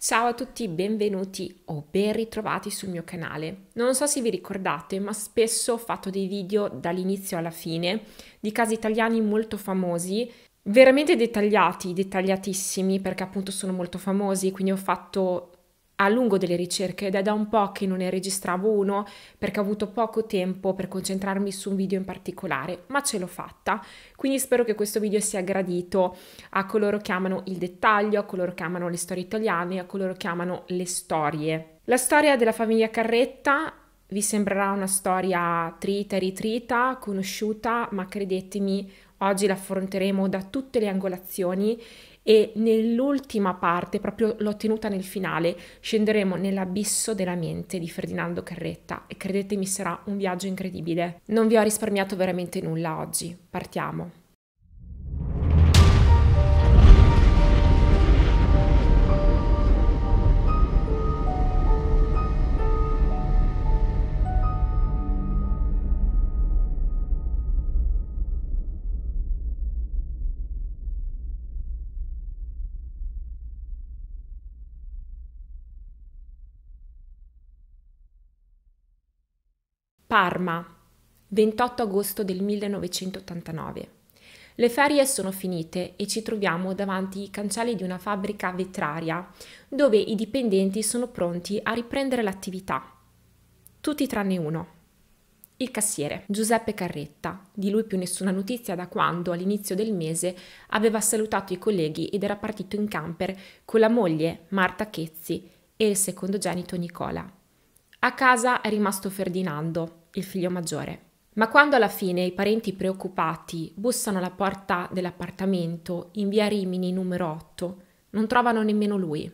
Ciao a tutti, benvenuti o ben ritrovati sul mio canale. Non so se vi ricordate, ma spesso ho fatto dei video dall'inizio alla fine di casi italiani molto famosi, veramente dettagliati, dettagliatissimi, perché appunto sono molto famosi, quindi ho fatto a lungo delle ricerche ed è da un po' che non ne registravo uno perché ho avuto poco tempo per concentrarmi su un video in particolare, ma ce l'ho fatta. Quindi spero che questo video sia gradito a coloro che amano il dettaglio, a coloro che amano le storie italiane, a coloro che amano le storie. La storia della famiglia Carretta vi sembrerà una storia trita e ritrita, conosciuta, ma credetemi, oggi la affronteremo da tutte le angolazioni e nell'ultima parte, proprio l'ho tenuta nel finale, scenderemo nell'abisso della mente di Ferdinando Carretta e credetemi sarà un viaggio incredibile. Non vi ho risparmiato veramente nulla oggi, partiamo. Parma, 28 agosto del 1989. Le ferie sono finite e ci troviamo davanti ai cancelli di una fabbrica vetraria dove i dipendenti sono pronti a riprendere l'attività. Tutti tranne uno. Il cassiere, Giuseppe Carretta, di lui più nessuna notizia da quando all'inizio del mese aveva salutato i colleghi ed era partito in camper con la moglie Marta Chezzi e il secondogenito Nicola. A casa è rimasto Ferdinando, il figlio maggiore. Ma quando alla fine i parenti preoccupati bussano alla porta dell'appartamento in via Rimini numero 8, non trovano nemmeno lui.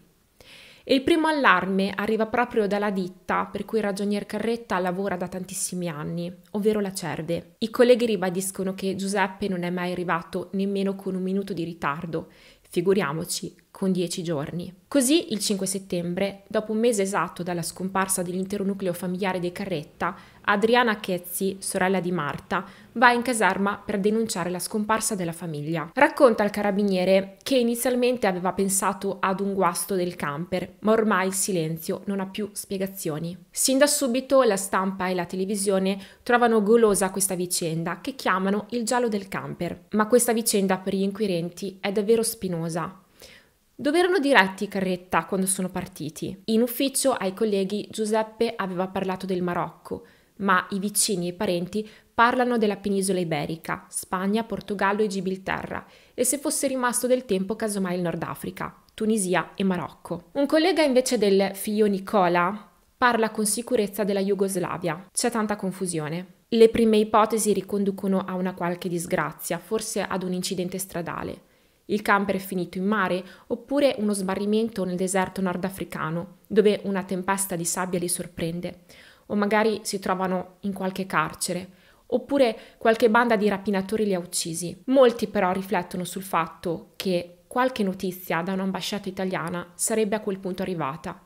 E il primo allarme arriva proprio dalla ditta per cui il ragionier Carretta lavora da tantissimi anni, ovvero la Cerve. I colleghi ribadiscono che Giuseppe non è mai arrivato nemmeno con un minuto di ritardo, figuriamoci con dieci giorni. Così il 5 settembre, dopo un mese esatto dalla scomparsa dell'intero nucleo familiare dei Carretta, Adriana Chezzi, sorella di Marta, va in caserma per denunciare la scomparsa della famiglia. Racconta al carabiniere che inizialmente aveva pensato ad un guasto del camper, ma ormai il silenzio non ha più spiegazioni. Sin da subito la stampa e la televisione trovano golosa questa vicenda che chiamano il giallo del camper, ma questa vicenda per gli inquirenti è davvero spinosa. Dove erano diretti Carretta quando sono partiti? In ufficio ai colleghi Giuseppe aveva parlato del Marocco, ma i vicini e i parenti parlano della penisola iberica, Spagna, Portogallo e Gibilterra, e se fosse rimasto del tempo casomai il Nord Africa, Tunisia e Marocco. Un collega invece del figlio Nicola parla con sicurezza della Jugoslavia. C'è tanta confusione. Le prime ipotesi riconducono a una qualche disgrazia, forse ad un incidente stradale. Il camper è finito in mare oppure uno sbarrimento nel deserto nordafricano, dove una tempesta di sabbia li sorprende o magari si trovano in qualche carcere, oppure qualche banda di rapinatori li ha uccisi. Molti però riflettono sul fatto che qualche notizia da un'ambasciata italiana sarebbe a quel punto arrivata.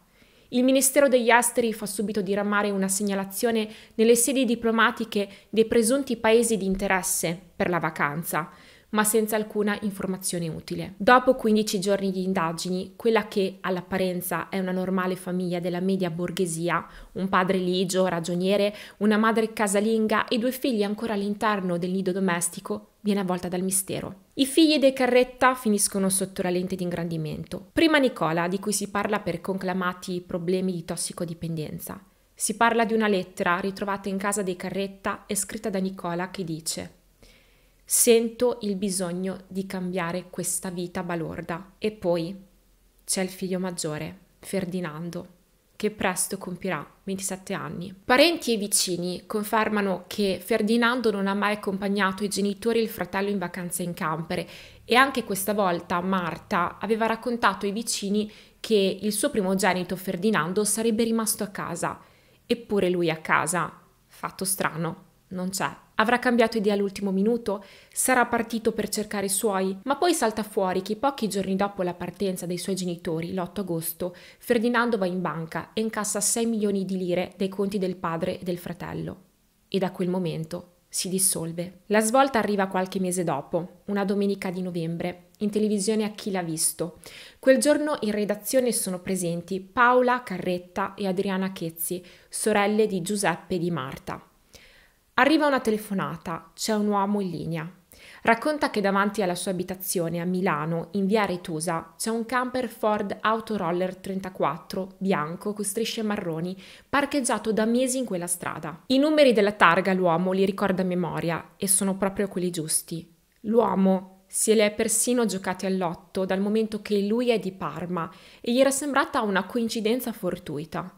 Il Ministero degli Esteri fa subito diramare una segnalazione nelle sedi diplomatiche dei presunti paesi di interesse per la vacanza ma senza alcuna informazione utile. Dopo 15 giorni di indagini, quella che all'apparenza è una normale famiglia della media borghesia, un padre ligio, ragioniere, una madre casalinga e due figli ancora all'interno del nido domestico, viene avvolta dal mistero. I figli dei Carretta finiscono sotto la lente di ingrandimento. Prima Nicola, di cui si parla per conclamati problemi di tossicodipendenza. Si parla di una lettera ritrovata in casa dei Carretta e scritta da Nicola che dice sento il bisogno di cambiare questa vita balorda. E poi c'è il figlio maggiore, Ferdinando, che presto compirà 27 anni. Parenti e vicini confermano che Ferdinando non ha mai accompagnato i genitori e il fratello in vacanza in campere e anche questa volta Marta aveva raccontato ai vicini che il suo primogenito Ferdinando sarebbe rimasto a casa, eppure lui a casa, fatto strano, non c'è. Avrà cambiato idea all'ultimo minuto? Sarà partito per cercare i suoi? Ma poi salta fuori che pochi giorni dopo la partenza dei suoi genitori, l'8 agosto, Ferdinando va in banca e incassa 6 milioni di lire dai conti del padre e del fratello. E da quel momento si dissolve. La svolta arriva qualche mese dopo, una domenica di novembre, in televisione a chi l'ha visto. Quel giorno in redazione sono presenti Paola Carretta e Adriana Chezzi, sorelle di Giuseppe e di Marta. Arriva una telefonata, c'è un uomo in linea. Racconta che davanti alla sua abitazione a Milano, in via Retusa, c'è un camper Ford Autoroller 34, bianco, con strisce marroni, parcheggiato da mesi in quella strada. I numeri della targa l'uomo li ricorda a memoria e sono proprio quelli giusti. L'uomo se le è persino giocate all'otto dal momento che lui è di Parma e gli era sembrata una coincidenza fortuita.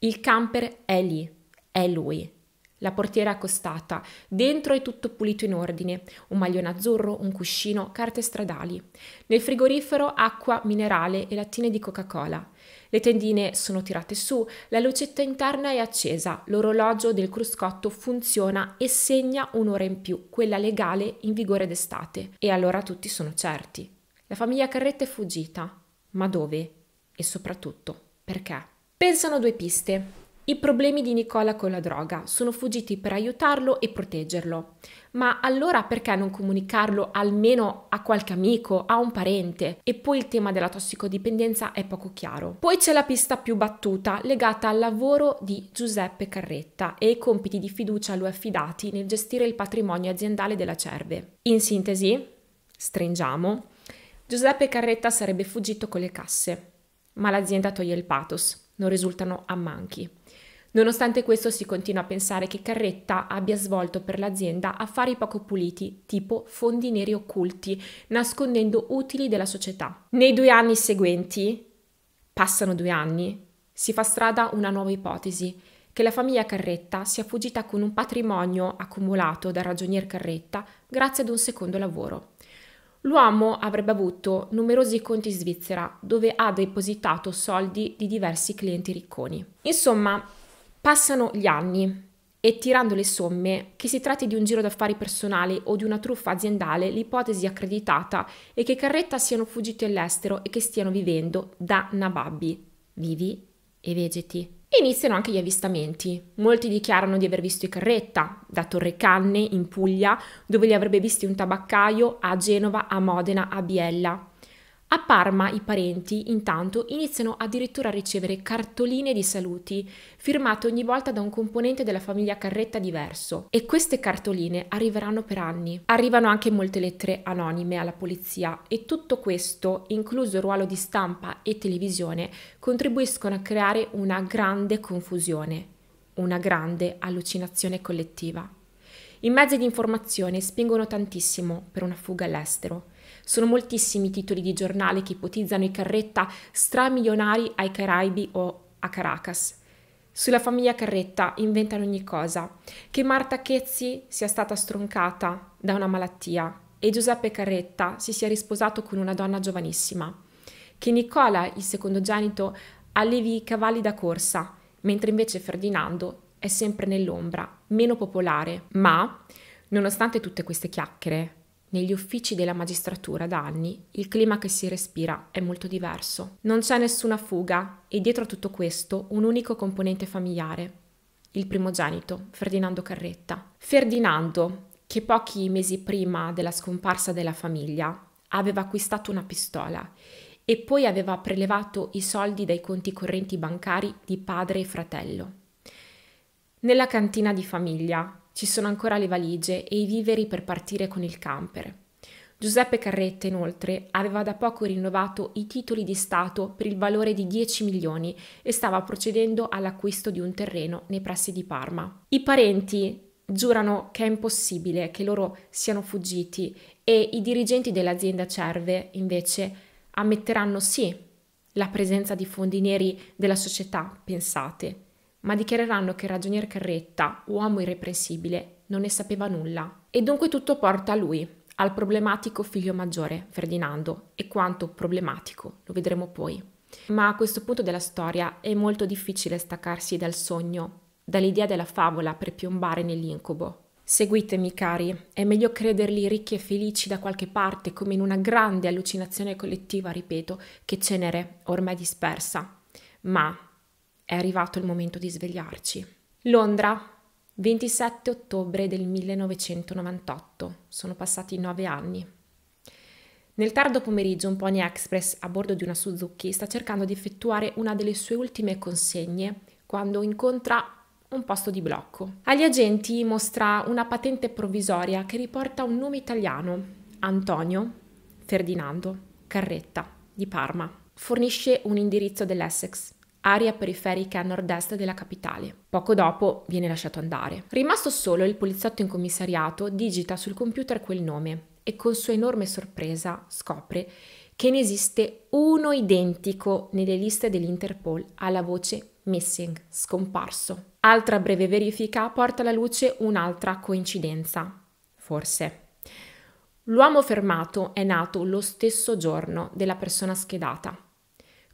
Il camper è lì, è lui. La portiera è accostata. Dentro è tutto pulito in ordine. Un maglione azzurro, un cuscino, carte stradali. Nel frigorifero acqua minerale e lattine di Coca-Cola. Le tendine sono tirate su, la lucetta interna è accesa, l'orologio del cruscotto funziona e segna un'ora in più, quella legale in vigore d'estate. E allora tutti sono certi. La famiglia Carretta è fuggita. Ma dove? E soprattutto, perché? Pensano due piste. I problemi di Nicola con la droga sono fuggiti per aiutarlo e proteggerlo. Ma allora perché non comunicarlo almeno a qualche amico, a un parente? E poi il tema della tossicodipendenza è poco chiaro. Poi c'è la pista più battuta legata al lavoro di Giuseppe Carretta e ai compiti di fiducia a lui affidati nel gestire il patrimonio aziendale della Cerve. In sintesi, stringiamo, Giuseppe Carretta sarebbe fuggito con le casse, ma l'azienda toglie il pathos, non risultano a manchi. Nonostante questo si continua a pensare che Carretta abbia svolto per l'azienda affari poco puliti, tipo fondi neri occulti, nascondendo utili della società. Nei due anni seguenti, passano due anni, si fa strada una nuova ipotesi, che la famiglia Carretta sia fuggita con un patrimonio accumulato dal ragionier Carretta grazie ad un secondo lavoro. L'uomo avrebbe avuto numerosi conti in Svizzera dove ha depositato soldi di diversi clienti ricconi. Insomma, Passano gli anni e tirando le somme, che si tratti di un giro d'affari personale o di una truffa aziendale, l'ipotesi accreditata è che Carretta siano fuggiti all'estero e che stiano vivendo da nababbi, vivi e vegeti. Iniziano anche gli avvistamenti. Molti dichiarano di aver visto i Carretta, da Torre Canne in Puglia, dove li avrebbe visti un tabaccaio, a Genova, a Modena, a Biella. A Parma i parenti, intanto, iniziano addirittura a ricevere cartoline di saluti, firmate ogni volta da un componente della famiglia Carretta diverso, e queste cartoline arriveranno per anni. Arrivano anche molte lettere anonime alla polizia e tutto questo, incluso il ruolo di stampa e televisione, contribuiscono a creare una grande confusione, una grande allucinazione collettiva. I mezzi di informazione spingono tantissimo per una fuga all'estero sono moltissimi i titoli di giornale che ipotizzano i Carretta stramilionari ai Caraibi o a Caracas. Sulla famiglia Carretta inventano ogni cosa, che Marta Chezzi sia stata stroncata da una malattia e Giuseppe Carretta si sia risposato con una donna giovanissima, che Nicola, il secondogenito, allevi i cavalli da corsa, mentre invece Ferdinando è sempre nell'ombra, meno popolare, ma, nonostante tutte queste chiacchiere, negli uffici della magistratura da anni il clima che si respira è molto diverso. Non c'è nessuna fuga e dietro a tutto questo un unico componente familiare, il primogenito, Ferdinando Carretta. Ferdinando, che pochi mesi prima della scomparsa della famiglia aveva acquistato una pistola e poi aveva prelevato i soldi dai conti correnti bancari di padre e fratello. Nella cantina di famiglia ci sono ancora le valigie e i viveri per partire con il camper. Giuseppe Carretta, inoltre, aveva da poco rinnovato i titoli di Stato per il valore di 10 milioni e stava procedendo all'acquisto di un terreno nei pressi di Parma. I parenti giurano che è impossibile che loro siano fuggiti e i dirigenti dell'azienda Cerve, invece, ammetteranno sì la presenza di fondi neri della società, pensate, ma dichiareranno che il ragionier Carretta, uomo irreprensibile, non ne sapeva nulla. E dunque tutto porta a lui, al problematico figlio maggiore, Ferdinando, e quanto problematico lo vedremo poi. Ma a questo punto della storia è molto difficile staccarsi dal sogno, dall'idea della favola per piombare nell'incubo. Seguitemi cari, è meglio crederli ricchi e felici da qualche parte come in una grande allucinazione collettiva, ripeto, che cenere ormai dispersa. Ma è arrivato il momento di svegliarci. Londra, 27 ottobre del 1998. Sono passati nove anni. Nel tardo pomeriggio un Pony Express a bordo di una Suzuki sta cercando di effettuare una delle sue ultime consegne quando incontra un posto di blocco. Agli agenti mostra una patente provvisoria che riporta un nome italiano, Antonio Ferdinando Carretta di Parma. Fornisce un indirizzo dell'Essex area periferica a nord-est della capitale. Poco dopo viene lasciato andare. Rimasto solo, il poliziotto in commissariato digita sul computer quel nome e con sua enorme sorpresa scopre che ne esiste uno identico nelle liste dell'Interpol alla voce missing, scomparso. Altra breve verifica porta alla luce un'altra coincidenza, forse. L'uomo fermato è nato lo stesso giorno della persona schedata,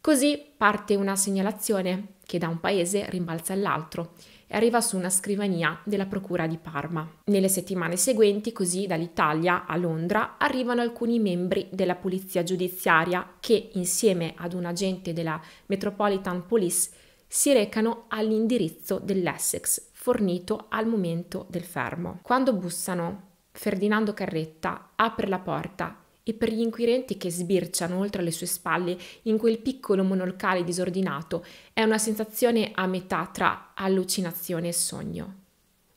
Così parte una segnalazione che da un paese rimbalza all'altro e arriva su una scrivania della Procura di Parma. Nelle settimane seguenti, così dall'Italia a Londra, arrivano alcuni membri della Polizia Giudiziaria che, insieme ad un agente della Metropolitan Police, si recano all'indirizzo dell'Essex fornito al momento del fermo. Quando bussano, Ferdinando Carretta apre la porta e per gli inquirenti che sbirciano oltre le sue spalle in quel piccolo monolocale disordinato è una sensazione a metà tra allucinazione e sogno.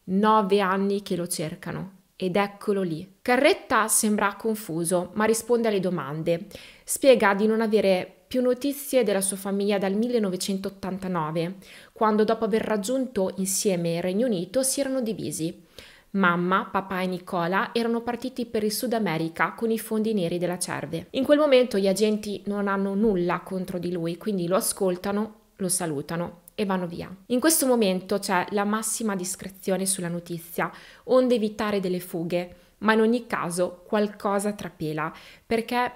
Nove anni che lo cercano ed eccolo lì. Carretta sembra confuso, ma risponde alle domande. Spiega di non avere più notizie della sua famiglia dal 1989, quando dopo aver raggiunto insieme il Regno Unito si erano divisi. Mamma, papà e Nicola erano partiti per il Sud America con i fondi neri della Cerve. In quel momento gli agenti non hanno nulla contro di lui, quindi lo ascoltano, lo salutano e vanno via. In questo momento c'è la massima discrezione sulla notizia, onde evitare delle fughe, ma in ogni caso qualcosa trapela, perché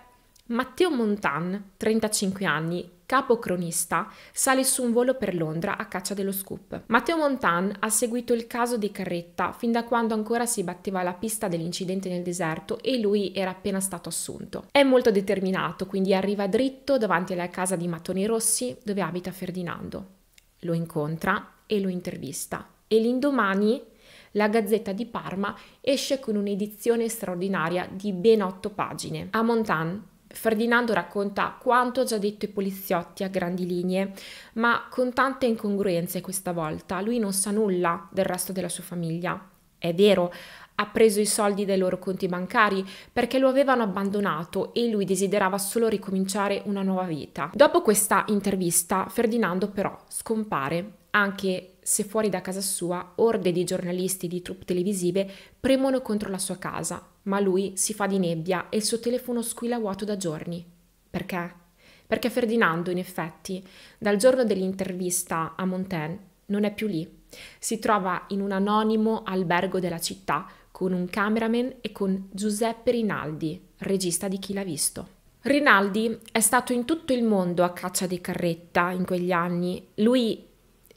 Matteo Montan, 35 anni, capocronista, sale su un volo per Londra a caccia dello scoop. Matteo Montan ha seguito il caso di Carretta fin da quando ancora si batteva la pista dell'incidente nel deserto e lui era appena stato assunto. È molto determinato, quindi arriva dritto davanti alla casa di Mattoni Rossi dove abita Ferdinando. Lo incontra e lo intervista e l'indomani la Gazzetta di Parma esce con un'edizione straordinaria di ben otto pagine. A Montan Ferdinando racconta quanto già detto ai poliziotti a grandi linee, ma con tante incongruenze questa volta. Lui non sa nulla del resto della sua famiglia. È vero, ha preso i soldi dai loro conti bancari perché lo avevano abbandonato e lui desiderava solo ricominciare una nuova vita. Dopo questa intervista, Ferdinando però scompare anche se fuori da casa sua orde di giornalisti di truppe televisive premono contro la sua casa, ma lui si fa di nebbia e il suo telefono squilla vuoto da giorni. Perché? Perché Ferdinando, in effetti, dal giorno dell'intervista a Montaigne, non è più lì. Si trova in un anonimo albergo della città con un cameraman e con Giuseppe Rinaldi, regista di Chi l'ha visto. Rinaldi è stato in tutto il mondo a caccia di carretta in quegli anni. Lui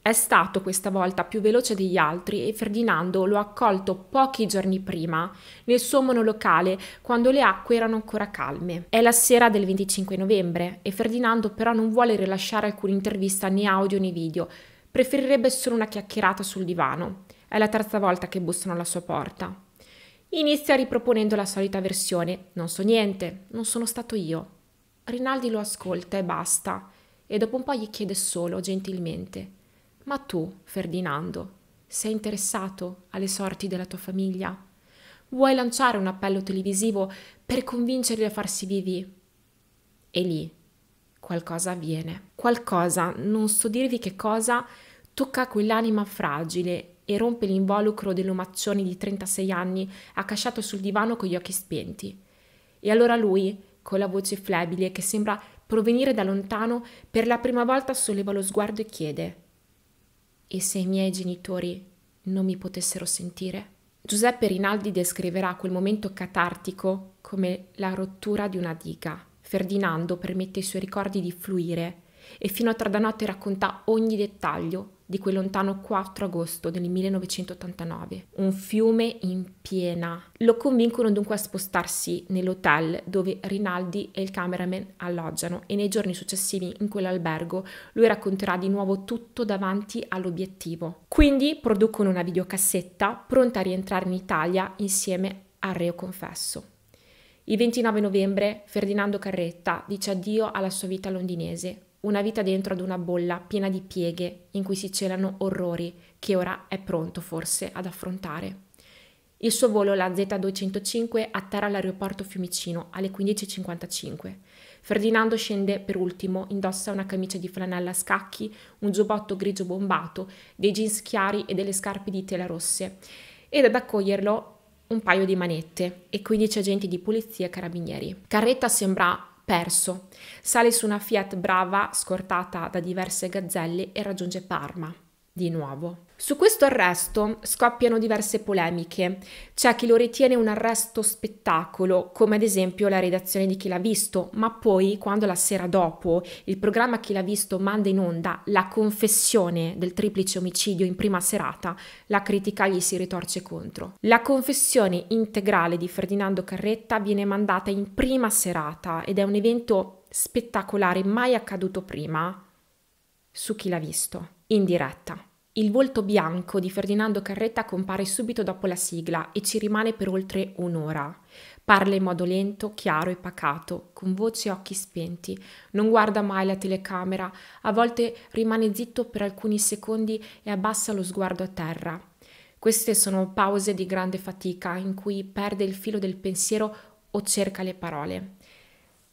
è stato questa volta più veloce degli altri e Ferdinando lo ha accolto pochi giorni prima nel suo monolocale quando le acque erano ancora calme. È la sera del 25 novembre e Ferdinando però non vuole rilasciare alcuna intervista né audio né video, preferirebbe solo una chiacchierata sul divano. È la terza volta che bussano alla sua porta. Inizia riproponendo la solita versione: Non so niente, non sono stato io. Rinaldi lo ascolta e basta, e dopo un po' gli chiede solo, gentilmente ma tu, Ferdinando, sei interessato alle sorti della tua famiglia? Vuoi lanciare un appello televisivo per convincerli a farsi vivi? E lì qualcosa avviene. Qualcosa, non so dirvi che cosa, tocca quell'anima fragile e rompe l'involucro dell'omaccione di 36 anni accasciato sul divano con gli occhi spenti. E allora lui, con la voce flebile che sembra provenire da lontano, per la prima volta solleva lo sguardo e chiede e se i miei genitori non mi potessero sentire? Giuseppe Rinaldi descriverà quel momento catartico come la rottura di una diga. Ferdinando permette ai suoi ricordi di fluire e fino a tardanotte racconta ogni dettaglio di quel lontano 4 agosto del 1989, un fiume in piena. Lo convincono dunque a spostarsi nell'hotel dove Rinaldi e il cameraman alloggiano e nei giorni successivi in quell'albergo lui racconterà di nuovo tutto davanti all'obiettivo. Quindi producono una videocassetta pronta a rientrare in Italia insieme al reo confesso. Il 29 novembre Ferdinando Carretta dice addio alla sua vita londinese una vita dentro ad una bolla piena di pieghe in cui si celano orrori che ora è pronto forse ad affrontare. Il suo volo, la Z205, atterra all'aeroporto Fiumicino alle 15.55. Ferdinando scende per ultimo, indossa una camicia di flanella a scacchi, un giubbotto grigio bombato, dei jeans chiari e delle scarpe di tela rosse, ed ad accoglierlo un paio di manette e 15 agenti di polizia e carabinieri. Carretta sembra perso. Sale su una Fiat Brava scortata da diverse gazzelle e raggiunge Parma di nuovo. Su questo arresto scoppiano diverse polemiche. C'è chi lo ritiene un arresto spettacolo, come ad esempio la redazione di Chi l'ha visto, ma poi quando la sera dopo il programma Chi l'ha visto manda in onda la confessione del triplice omicidio in prima serata, la critica gli si ritorce contro. La confessione integrale di Ferdinando Carretta viene mandata in prima serata ed è un evento spettacolare mai accaduto prima su chi l'ha visto in diretta. Il volto bianco di Ferdinando Carretta compare subito dopo la sigla e ci rimane per oltre un'ora. Parla in modo lento, chiaro e pacato, con voce e occhi spenti, non guarda mai la telecamera, a volte rimane zitto per alcuni secondi e abbassa lo sguardo a terra. Queste sono pause di grande fatica in cui perde il filo del pensiero o cerca le parole.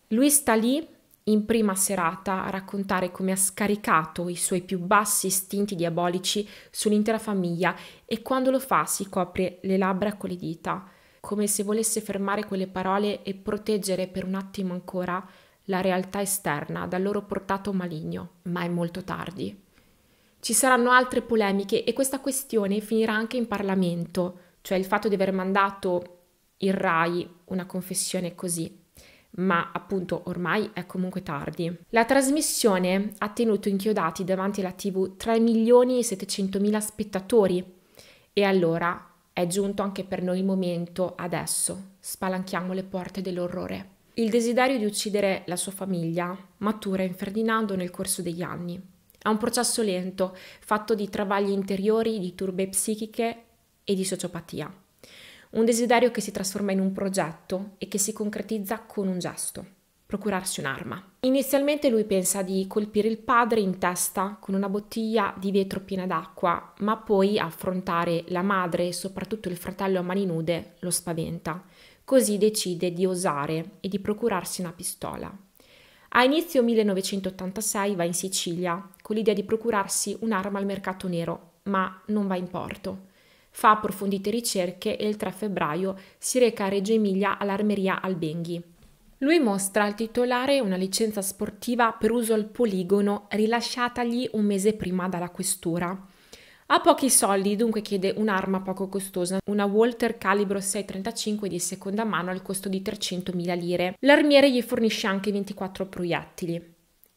Lui sta lì in prima serata a raccontare come ha scaricato i suoi più bassi istinti diabolici sull'intera famiglia e quando lo fa si copre le labbra con le dita, come se volesse fermare quelle parole e proteggere per un attimo ancora la realtà esterna dal loro portato maligno, ma è molto tardi. Ci saranno altre polemiche e questa questione finirà anche in Parlamento, cioè il fatto di aver mandato il RAI una confessione così ma appunto ormai è comunque tardi. La trasmissione ha tenuto inchiodati davanti alla TV 3 milioni e 700 mila spettatori e allora è giunto anche per noi il momento adesso, spalanchiamo le porte dell'orrore. Il desiderio di uccidere la sua famiglia matura in Ferdinando nel corso degli anni. È un processo lento, fatto di travagli interiori, di turbe psichiche e di sociopatia un desiderio che si trasforma in un progetto e che si concretizza con un gesto, procurarsi un'arma. Inizialmente lui pensa di colpire il padre in testa con una bottiglia di vetro piena d'acqua, ma poi affrontare la madre e soprattutto il fratello a mani nude lo spaventa. Così decide di osare e di procurarsi una pistola. A inizio 1986 va in Sicilia con l'idea di procurarsi un'arma al mercato nero, ma non va in porto. Fa approfondite ricerche e il 3 febbraio si reca a Reggio Emilia all'armeria Albenghi. Lui mostra al titolare una licenza sportiva per uso al poligono rilasciatagli un mese prima dalla questura. Ha pochi soldi, dunque chiede un'arma poco costosa, una Walter calibro 6.35 di seconda mano al costo di 300.000 lire. L'armiere gli fornisce anche 24 proiettili.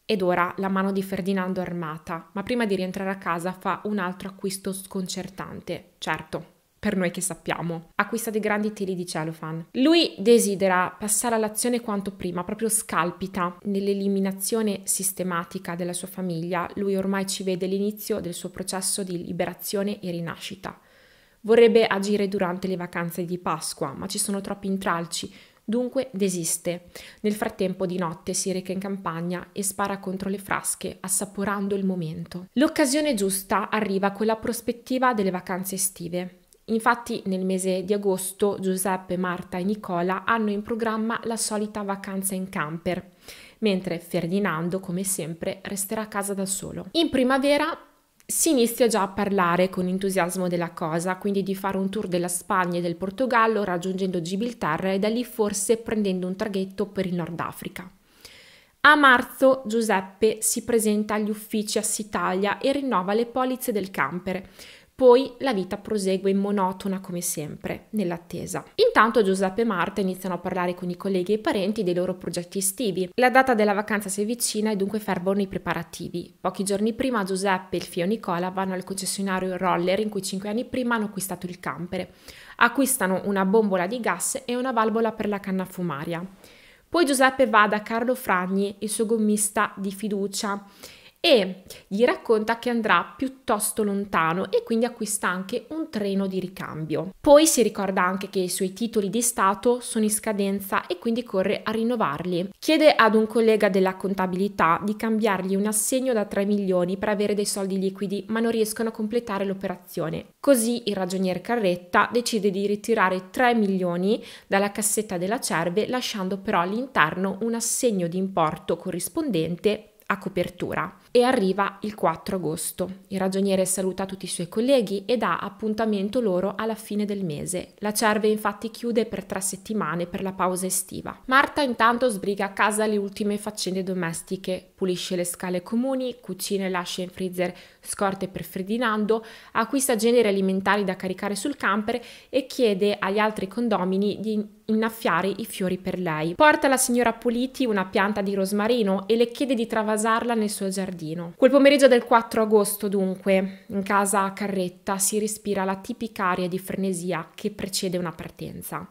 Ed ora la mano di Ferdinando è armata, ma prima di rientrare a casa fa un altro acquisto sconcertante. Certo, per noi che sappiamo. Acquista dei grandi teli di cellophane. Lui desidera passare all'azione quanto prima, proprio scalpita nell'eliminazione sistematica della sua famiglia. Lui ormai ci vede l'inizio del suo processo di liberazione e rinascita. Vorrebbe agire durante le vacanze di Pasqua, ma ci sono troppi intralci, Dunque desiste. Nel frattempo di notte si reca in campagna e spara contro le frasche, assaporando il momento. L'occasione giusta arriva con la prospettiva delle vacanze estive. Infatti nel mese di agosto Giuseppe, Marta e Nicola hanno in programma la solita vacanza in camper, mentre Ferdinando, come sempre, resterà a casa da solo. In primavera si inizia già a parlare con entusiasmo della cosa, quindi di fare un tour della Spagna e del Portogallo raggiungendo Gibilterra e da lì forse prendendo un traghetto per il Nord Africa. A marzo Giuseppe si presenta agli uffici Assitalia e rinnova le polizze del camper, poi la vita prosegue monotona come sempre, nell'attesa. Intanto Giuseppe e Marta iniziano a parlare con i colleghi e i parenti dei loro progetti estivi. La data della vacanza si avvicina e dunque fervono i preparativi. Pochi giorni prima Giuseppe e il figlio Nicola vanno al concessionario Roller in cui cinque anni prima hanno acquistato il camper. Acquistano una bombola di gas e una valvola per la canna fumaria. Poi Giuseppe va da Carlo Fragni, il suo gommista di fiducia, e gli racconta che andrà piuttosto lontano e quindi acquista anche un treno di ricambio. Poi si ricorda anche che i suoi titoli di Stato sono in scadenza e quindi corre a rinnovarli. Chiede ad un collega della contabilità di cambiargli un assegno da 3 milioni per avere dei soldi liquidi, ma non riescono a completare l'operazione. Così il ragioniere Carretta decide di ritirare 3 milioni dalla cassetta della Cerve, lasciando però all'interno un assegno di importo corrispondente a copertura e arriva il 4 agosto. Il ragioniere saluta tutti i suoi colleghi e dà appuntamento loro alla fine del mese. La cerve infatti chiude per tre settimane per la pausa estiva. Marta intanto sbriga a casa le ultime faccende domestiche, pulisce le scale comuni, cucina e lascia in freezer scorte per Ferdinando, acquista generi alimentari da caricare sul camper e chiede agli altri condomini di innaffiare i fiori per lei. Porta alla signora Puliti una pianta di rosmarino e le chiede di travasarla nel suo giardino. Quel pomeriggio del 4 agosto, dunque, in casa a Carretta si respira la tipica aria di frenesia che precede una partenza.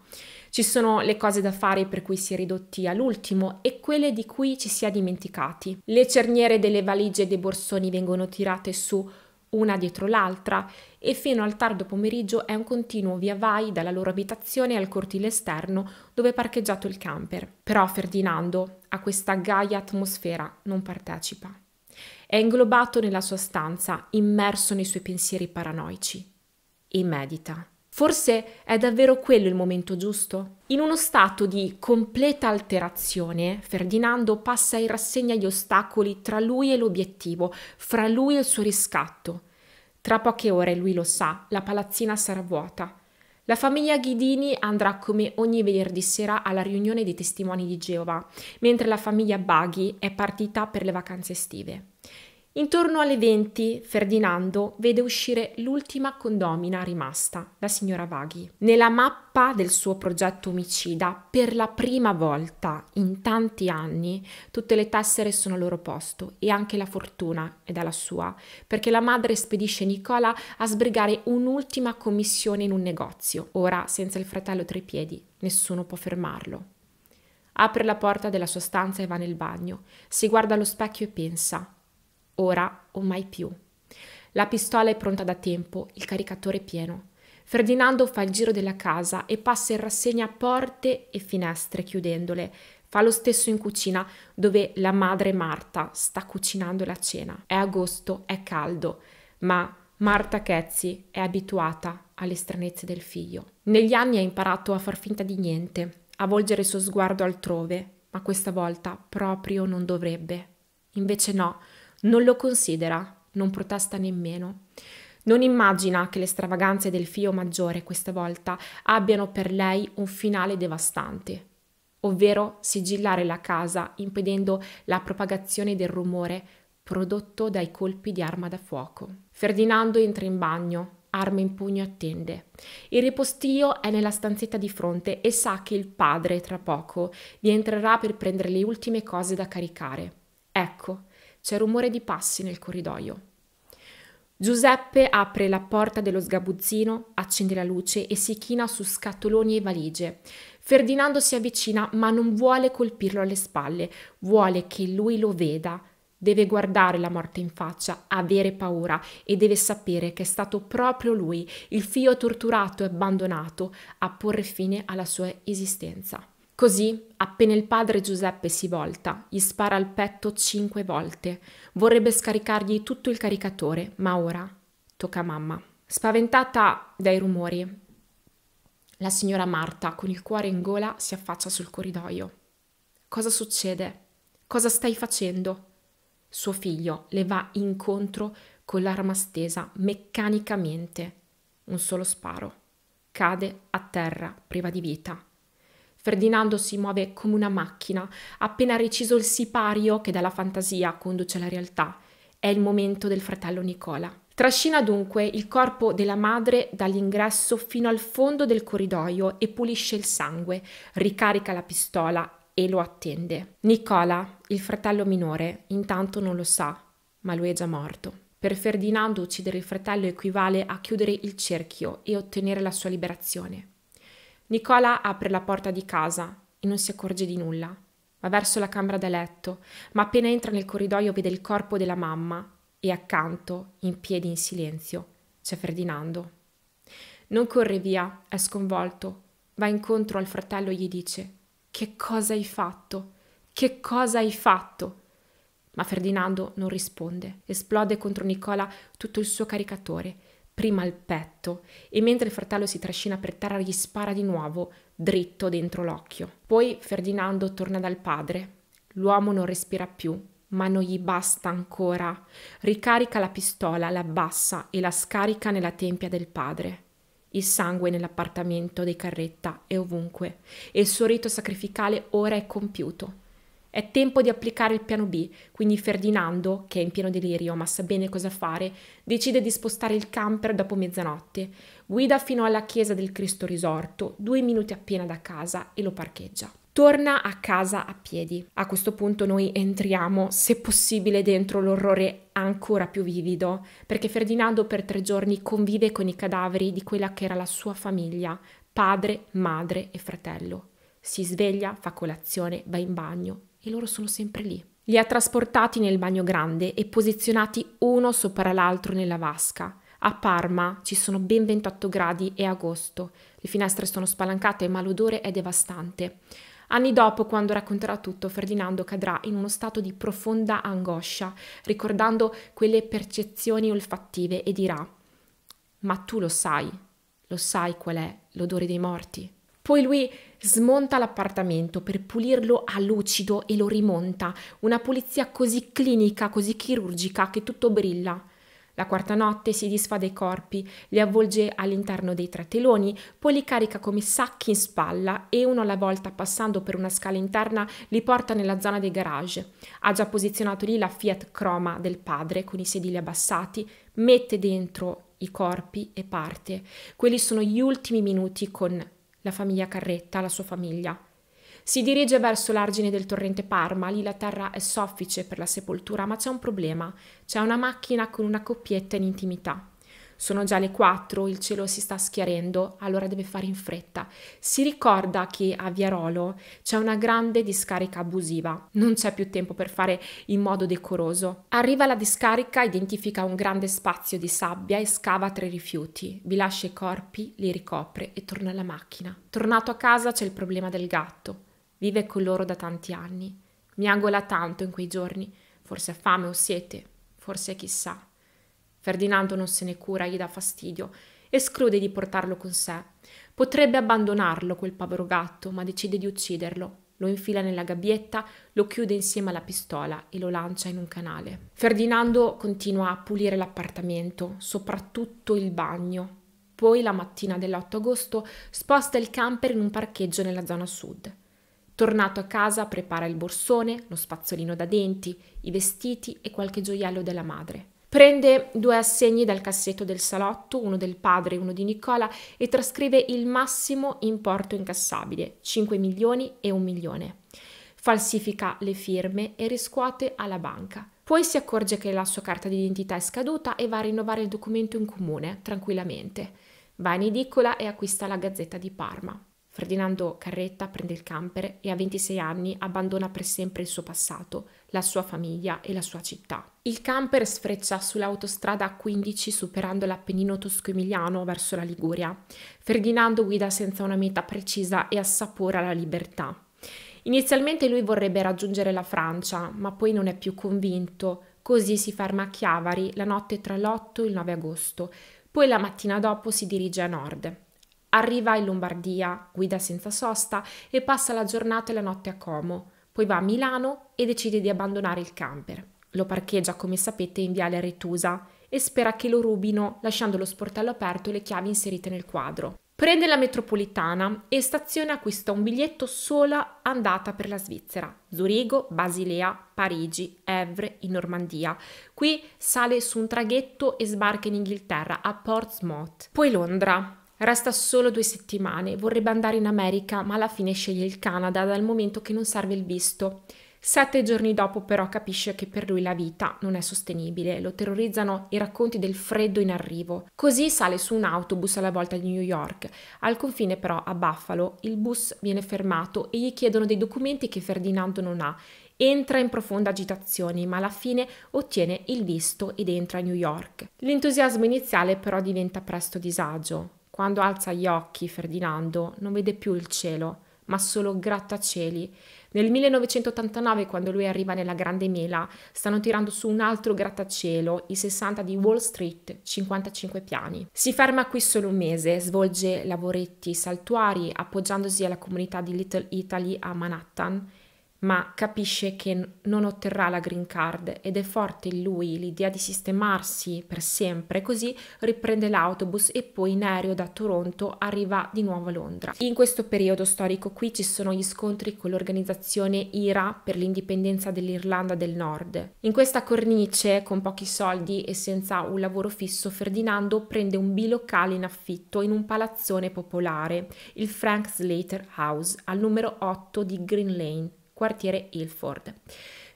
Ci sono le cose da fare per cui si è ridotti all'ultimo e quelle di cui ci si è dimenticati. Le cerniere delle valigie e dei borsoni vengono tirate su una dietro l'altra e fino al tardo pomeriggio è un continuo via vai dalla loro abitazione al cortile esterno dove è parcheggiato il camper. Però Ferdinando a questa gaia atmosfera non partecipa. È inglobato nella sua stanza, immerso nei suoi pensieri paranoici. E medita. Forse è davvero quello il momento giusto? In uno stato di completa alterazione, Ferdinando passa in rassegna gli ostacoli tra lui e l'obiettivo, fra lui e il suo riscatto, tra poche ore, lui lo sa, la palazzina sarà vuota. La famiglia Ghidini andrà come ogni venerdì sera alla riunione dei testimoni di Geova, mentre la famiglia Baghi è partita per le vacanze estive. Intorno alle 20 Ferdinando vede uscire l'ultima condomina rimasta, la signora Vaghi. Nella mappa del suo progetto omicida, per la prima volta in tanti anni, tutte le tessere sono al loro posto e anche la fortuna è dalla sua, perché la madre spedisce Nicola a sbrigare un'ultima commissione in un negozio. Ora, senza il fratello tra i piedi, nessuno può fermarlo. Apre la porta della sua stanza e va nel bagno, si guarda allo specchio e pensa Ora o mai più. La pistola è pronta da tempo, il caricatore pieno. Ferdinando fa il giro della casa e passa in rassegna porte e finestre chiudendole. Fa lo stesso in cucina, dove la madre Marta sta cucinando la cena. È agosto, è caldo, ma Marta Chezzi è abituata alle stranezze del figlio. Negli anni ha imparato a far finta di niente, a volgere il suo sguardo altrove, ma questa volta proprio non dovrebbe. Invece no, non lo considera, non protesta nemmeno. Non immagina che le stravaganze del figlio maggiore questa volta abbiano per lei un finale devastante, ovvero sigillare la casa impedendo la propagazione del rumore prodotto dai colpi di arma da fuoco. Ferdinando entra in bagno, arma in pugno attende. Il ripostio è nella stanzetta di fronte e sa che il padre tra poco vi entrerà per prendere le ultime cose da caricare. Ecco, c'è rumore di passi nel corridoio. Giuseppe apre la porta dello sgabuzzino, accende la luce e si china su scatoloni e valigie. Ferdinando si avvicina ma non vuole colpirlo alle spalle, vuole che lui lo veda, deve guardare la morte in faccia, avere paura e deve sapere che è stato proprio lui, il figlio torturato e abbandonato, a porre fine alla sua esistenza. Così, appena il padre Giuseppe si volta, gli spara al petto cinque volte. Vorrebbe scaricargli tutto il caricatore, ma ora tocca a mamma. Spaventata dai rumori, la signora Marta, con il cuore in gola, si affaccia sul corridoio. Cosa succede? Cosa stai facendo? Suo figlio le va incontro con l'arma stesa meccanicamente. Un solo sparo. Cade a terra, priva di vita. Ferdinando si muove come una macchina, appena reciso il sipario che dalla fantasia conduce alla realtà. È il momento del fratello Nicola. Trascina dunque il corpo della madre dall'ingresso fino al fondo del corridoio e pulisce il sangue, ricarica la pistola e lo attende. Nicola, il fratello minore, intanto non lo sa, ma lui è già morto. Per Ferdinando uccidere il fratello equivale a chiudere il cerchio e ottenere la sua liberazione. Nicola apre la porta di casa e non si accorge di nulla. Va verso la camera da letto, ma appena entra nel corridoio vede il corpo della mamma e accanto, in piedi in silenzio, c'è Ferdinando. Non corre via, è sconvolto, va incontro al fratello e gli dice Che cosa hai fatto? Che cosa hai fatto? Ma Ferdinando non risponde. Esplode contro Nicola tutto il suo caricatore prima al petto e mentre il fratello si trascina per terra gli spara di nuovo dritto dentro l'occhio. Poi Ferdinando torna dal padre. L'uomo non respira più, ma non gli basta ancora. Ricarica la pistola, la abbassa e la scarica nella tempia del padre. Il sangue nell'appartamento dei Carretta è ovunque e il suo rito sacrificale ora è compiuto. È tempo di applicare il piano B, quindi Ferdinando, che è in pieno delirio ma sa bene cosa fare, decide di spostare il camper dopo mezzanotte, guida fino alla chiesa del Cristo risorto, due minuti appena da casa e lo parcheggia. Torna a casa a piedi. A questo punto noi entriamo, se possibile, dentro l'orrore ancora più vivido, perché Ferdinando per tre giorni convive con i cadaveri di quella che era la sua famiglia, padre, madre e fratello. Si sveglia, fa colazione, va in bagno, e loro sono sempre lì. Li ha trasportati nel bagno grande e posizionati uno sopra l'altro nella vasca. A Parma ci sono ben 28 gradi e agosto. Le finestre sono spalancate ma l'odore è devastante. Anni dopo, quando racconterà tutto, Ferdinando cadrà in uno stato di profonda angoscia, ricordando quelle percezioni olfattive e dirà Ma tu lo sai, lo sai qual è l'odore dei morti. Poi lui Smonta l'appartamento per pulirlo a lucido e lo rimonta, una pulizia così clinica, così chirurgica che tutto brilla. La quarta notte si disfa dei corpi, li avvolge all'interno dei tratteloni, poi li carica come sacchi in spalla e uno alla volta passando per una scala interna li porta nella zona dei garage. Ha già posizionato lì la Fiat Croma del padre con i sedili abbassati, mette dentro i corpi e parte. Quelli sono gli ultimi minuti con la famiglia Carretta, la sua famiglia. Si dirige verso l'argine del torrente Parma, lì la terra è soffice per la sepoltura, ma c'è un problema, c'è una macchina con una coppietta in intimità. Sono già le 4, il cielo si sta schiarendo, allora deve fare in fretta. Si ricorda che a Viarolo c'è una grande discarica abusiva, non c'è più tempo per fare in modo decoroso. Arriva alla discarica, identifica un grande spazio di sabbia e scava tre rifiuti, vi lascia i corpi, li ricopre e torna alla macchina. Tornato a casa c'è il problema del gatto, vive con loro da tanti anni. Miagola tanto in quei giorni, forse ha fame o siete, forse chissà. Ferdinando non se ne cura, gli dà fastidio, esclude di portarlo con sé. Potrebbe abbandonarlo quel povero gatto, ma decide di ucciderlo. Lo infila nella gabbietta, lo chiude insieme alla pistola e lo lancia in un canale. Ferdinando continua a pulire l'appartamento, soprattutto il bagno. Poi, la mattina dell'8 agosto, sposta il camper in un parcheggio nella zona sud. Tornato a casa, prepara il borsone, lo spazzolino da denti, i vestiti e qualche gioiello della madre. Prende due assegni dal cassetto del salotto, uno del padre e uno di Nicola, e trascrive il massimo importo incassabile, 5 milioni e 1 milione. Falsifica le firme e riscuote alla banca. Poi si accorge che la sua carta d'identità è scaduta e va a rinnovare il documento in comune, tranquillamente. Va in edicola e acquista la Gazzetta di Parma. Ferdinando Carretta prende il camper e a 26 anni abbandona per sempre il suo passato, la sua famiglia e la sua città. Il camper sfreccia sull'autostrada A15 superando l'Appennino tosco-emiliano verso la Liguria. Ferdinando guida senza una meta precisa e assapora la libertà. Inizialmente lui vorrebbe raggiungere la Francia, ma poi non è più convinto, così si ferma a Chiavari la notte tra l'8 e il 9 agosto, poi la mattina dopo si dirige a nord. Arriva in Lombardia, guida senza sosta e passa la giornata e la notte a Como. Poi va a Milano e decide di abbandonare il camper. Lo parcheggia, come sapete, in Viale Retusa e spera che lo rubino lasciando lo sportello aperto e le chiavi inserite nel quadro. Prende la metropolitana e stazione acquista un biglietto sola andata per la Svizzera, Zurigo, Basilea, Parigi, Evre, in Normandia. Qui sale su un traghetto e sbarca in Inghilterra, a Portsmouth. Poi Londra, Resta solo due settimane, vorrebbe andare in America, ma alla fine sceglie il Canada dal momento che non serve il visto. Sette giorni dopo però capisce che per lui la vita non è sostenibile, lo terrorizzano i racconti del freddo in arrivo. Così sale su un autobus alla volta di New York. Al confine però a Buffalo il bus viene fermato e gli chiedono dei documenti che Ferdinando non ha. Entra in profonda agitazione, ma alla fine ottiene il visto ed entra a New York. L'entusiasmo iniziale però diventa presto disagio. Quando alza gli occhi, Ferdinando non vede più il cielo, ma solo grattacieli. Nel 1989, quando lui arriva nella Grande Mela, stanno tirando su un altro grattacielo, i 60 di Wall Street, 55 piani. Si ferma qui solo un mese, svolge lavoretti saltuari appoggiandosi alla comunità di Little Italy a Manhattan ma capisce che non otterrà la green card ed è forte in lui l'idea di sistemarsi per sempre, così riprende l'autobus e poi in aereo da Toronto arriva di nuovo a Londra. In questo periodo storico qui ci sono gli scontri con l'organizzazione IRA per l'indipendenza dell'Irlanda del Nord. In questa cornice, con pochi soldi e senza un lavoro fisso, Ferdinando prende un bilocale in affitto in un palazzone popolare, il Frank Slater House, al numero 8 di Green Lane quartiere Ilford.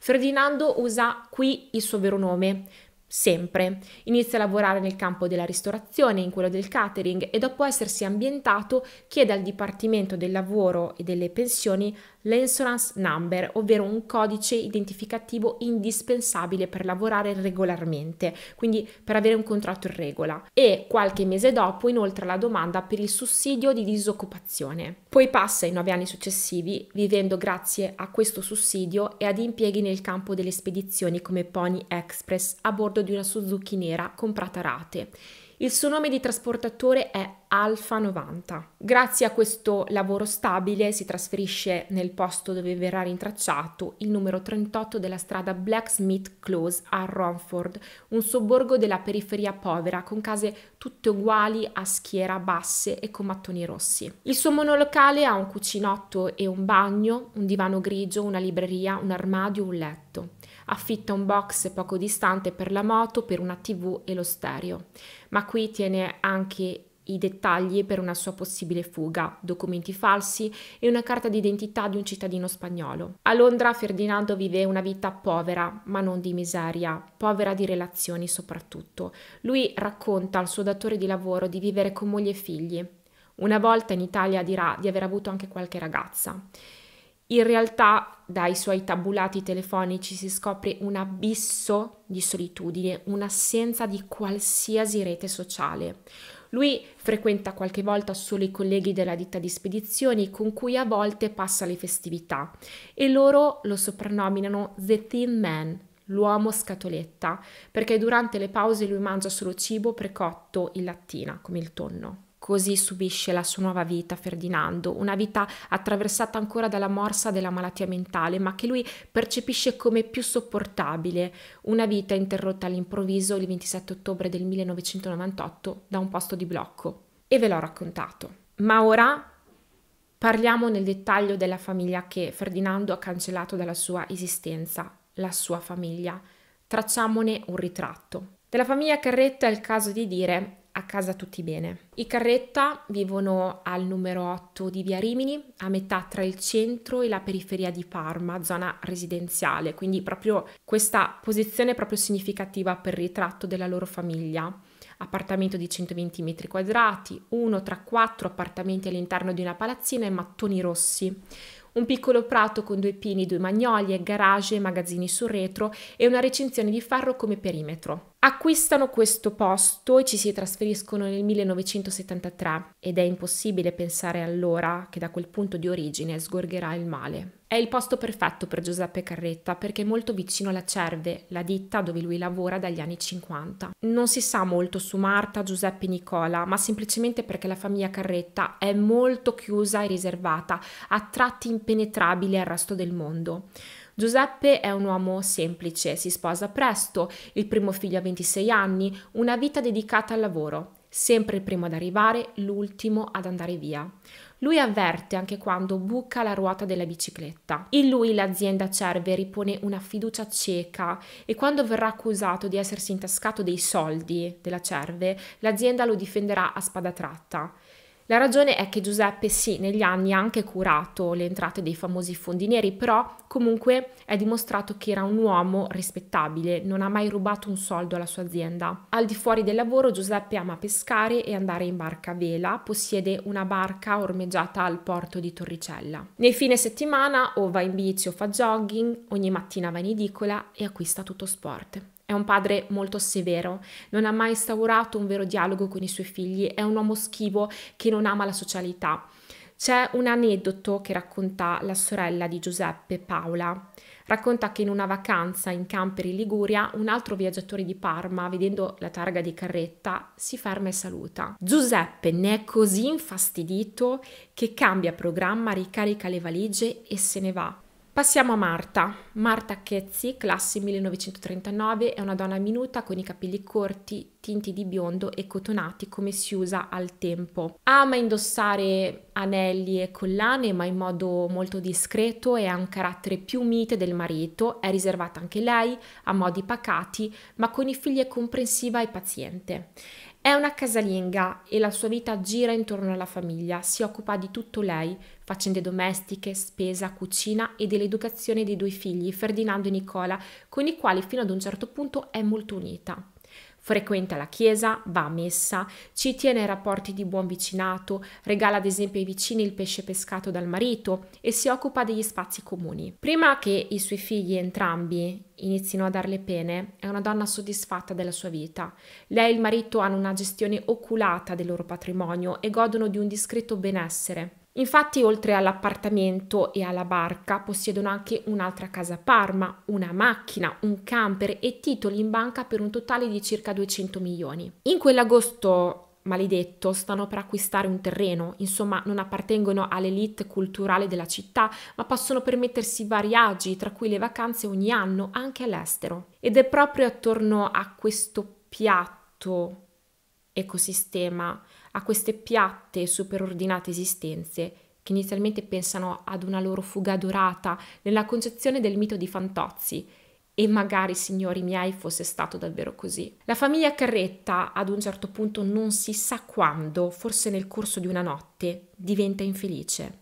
Ferdinando usa qui il suo vero nome, sempre. Inizia a lavorare nel campo della ristorazione, in quello del catering e dopo essersi ambientato chiede al Dipartimento del Lavoro e delle Pensioni l'insurance number, ovvero un codice identificativo indispensabile per lavorare regolarmente, quindi per avere un contratto in regola. E qualche mese dopo inoltre la domanda per il sussidio di disoccupazione. Poi passa i nove anni successivi vivendo grazie a questo sussidio e ad impieghi nel campo delle spedizioni come Pony Express a bordo bordo di una Suzuki nera comprata a rate. Il suo nome di trasportatore è Alfa 90. Grazie a questo lavoro stabile si trasferisce nel posto dove verrà rintracciato il numero 38 della strada Blacksmith Close a Romford, un sobborgo della periferia povera con case tutte uguali a schiera basse e con mattoni rossi. Il suo monolocale ha un cucinotto e un bagno, un divano grigio, una libreria, un armadio, e un letto affitta un box poco distante per la moto, per una tv e lo stereo, ma qui tiene anche i dettagli per una sua possibile fuga, documenti falsi e una carta d'identità di un cittadino spagnolo. A Londra Ferdinando vive una vita povera, ma non di miseria, povera di relazioni soprattutto. Lui racconta al suo datore di lavoro di vivere con moglie e figli. Una volta in Italia dirà di aver avuto anche qualche ragazza. In realtà dai suoi tabulati telefonici si scopre un abisso di solitudine, un'assenza di qualsiasi rete sociale. Lui frequenta qualche volta solo i colleghi della ditta di spedizioni con cui a volte passa le festività e loro lo soprannominano The Thin Man, l'uomo scatoletta, perché durante le pause lui mangia solo cibo precotto in lattina, come il tonno. Così subisce la sua nuova vita Ferdinando, una vita attraversata ancora dalla morsa della malattia mentale, ma che lui percepisce come più sopportabile, una vita interrotta all'improvviso il 27 ottobre del 1998 da un posto di blocco. E ve l'ho raccontato. Ma ora parliamo nel dettaglio della famiglia che Ferdinando ha cancellato dalla sua esistenza, la sua famiglia. Tracciamone un ritratto. Della famiglia Carretta è il caso di dire a casa tutti bene. I Carretta vivono al numero 8 di Via Rimini, a metà tra il centro e la periferia di Parma, zona residenziale, quindi proprio questa posizione è proprio significativa per il ritratto della loro famiglia. Appartamento di 120 metri quadrati, uno tra quattro appartamenti all'interno di una palazzina e mattoni rossi un piccolo prato con due pini, due magnolie, garage, magazzini sul retro e una recinzione di ferro come perimetro. Acquistano questo posto e ci si trasferiscono nel 1973 ed è impossibile pensare allora che da quel punto di origine sgorgerà il male. È il posto perfetto per Giuseppe Carretta perché è molto vicino alla Cerve, la ditta dove lui lavora dagli anni 50. Non si sa molto su Marta, Giuseppe e Nicola, ma semplicemente perché la famiglia Carretta è molto chiusa e riservata, a tratti impenetrabile al resto del mondo. Giuseppe è un uomo semplice, si sposa presto, il primo figlio ha 26 anni, una vita dedicata al lavoro, sempre il primo ad arrivare, l'ultimo ad andare via. Lui avverte anche quando buca la ruota della bicicletta. In lui l'azienda Cerve ripone una fiducia cieca e quando verrà accusato di essersi intascato dei soldi della Cerve, l'azienda lo difenderà a spada tratta. La ragione è che Giuseppe sì, negli anni ha anche curato le entrate dei famosi fondi neri, però comunque è dimostrato che era un uomo rispettabile, non ha mai rubato un soldo alla sua azienda. Al di fuori del lavoro Giuseppe ama pescare e andare in barca a vela, possiede una barca ormeggiata al porto di Torricella. Nei fine settimana o va in bici o fa jogging, ogni mattina va in edicola e acquista tutto sport. È un padre molto severo, non ha mai instaurato un vero dialogo con i suoi figli, è un uomo schivo che non ama la socialità. C'è un aneddoto che racconta la sorella di Giuseppe, Paola. Racconta che in una vacanza in in Liguria un altro viaggiatore di Parma, vedendo la targa di carretta, si ferma e saluta. Giuseppe ne è così infastidito che cambia programma, ricarica le valigie e se ne va. Passiamo a Marta. Marta Chezzi, classe 1939, è una donna minuta con i capelli corti, tinti di biondo e cotonati come si usa al tempo. Ama indossare anelli e collane, ma in modo molto discreto e ha un carattere più mite del marito. È riservata anche lei, ha modi pacati, ma con i figli è comprensiva e paziente. È una casalinga e la sua vita gira intorno alla famiglia, si occupa di tutto lei, faccende domestiche, spesa, cucina e dell'educazione dei due figli, Ferdinando e Nicola, con i quali fino ad un certo punto è molto unita frequenta la chiesa, va a messa, ci tiene rapporti di buon vicinato, regala ad esempio ai vicini il pesce pescato dal marito e si occupa degli spazi comuni. Prima che i suoi figli entrambi inizino a darle pene, è una donna soddisfatta della sua vita. Lei e il marito hanno una gestione oculata del loro patrimonio e godono di un discreto benessere. Infatti, oltre all'appartamento e alla barca, possiedono anche un'altra casa a Parma, una macchina, un camper e titoli in banca per un totale di circa 200 milioni. In quell'agosto maledetto stanno per acquistare un terreno, insomma non appartengono all'elite culturale della città, ma possono permettersi vari agi, tra cui le vacanze ogni anno anche all'estero. Ed è proprio attorno a questo piatto ecosistema a queste piatte e superordinate esistenze che inizialmente pensano ad una loro fuga dorata nella concezione del mito di Fantozzi e magari, signori miei, fosse stato davvero così. La famiglia Carretta, ad un certo punto, non si sa quando, forse nel corso di una notte, diventa infelice.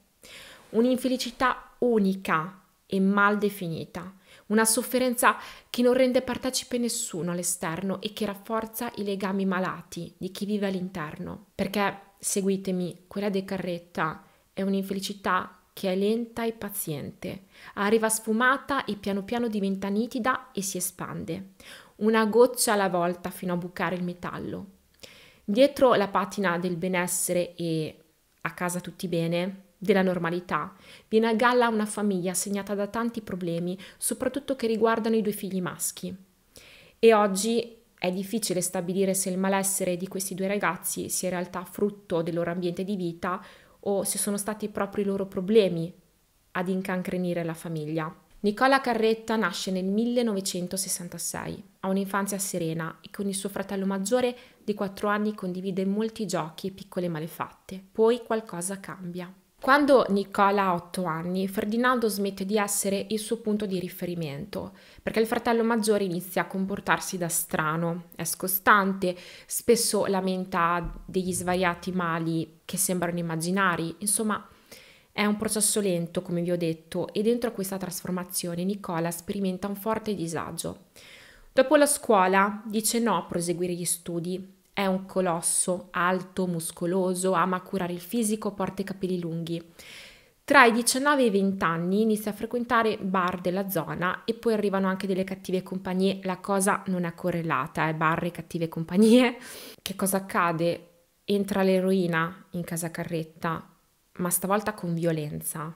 Un'infelicità unica e mal definita, una sofferenza che non rende partecipe nessuno all'esterno e che rafforza i legami malati di chi vive all'interno. Perché, seguitemi, quella decarretta è un'infelicità che è lenta e paziente, arriva sfumata e piano piano diventa nitida e si espande, una goccia alla volta fino a bucare il metallo. Dietro la patina del benessere e a casa tutti bene, della normalità, viene a galla una famiglia segnata da tanti problemi, soprattutto che riguardano i due figli maschi. E oggi è difficile stabilire se il malessere di questi due ragazzi sia in realtà frutto del loro ambiente di vita o se sono stati proprio i loro problemi ad incancrenire la famiglia. Nicola Carretta nasce nel 1966, ha un'infanzia serena e con il suo fratello maggiore di 4 anni condivide molti giochi e piccole malefatte. Poi qualcosa cambia. Quando Nicola ha 8 anni, Ferdinando smette di essere il suo punto di riferimento, perché il fratello maggiore inizia a comportarsi da strano, è scostante, spesso lamenta degli svariati mali che sembrano immaginari, insomma è un processo lento, come vi ho detto, e dentro questa trasformazione Nicola sperimenta un forte disagio. Dopo la scuola dice no a proseguire gli studi è un colosso, alto, muscoloso, ama curare il fisico, porta i capelli lunghi. Tra i 19 e i 20 anni inizia a frequentare bar della zona e poi arrivano anche delle cattive compagnie. La cosa non è correlata, è eh? bar e cattive compagnie. Che cosa accade? Entra l'eroina in casa Carretta, ma stavolta con violenza.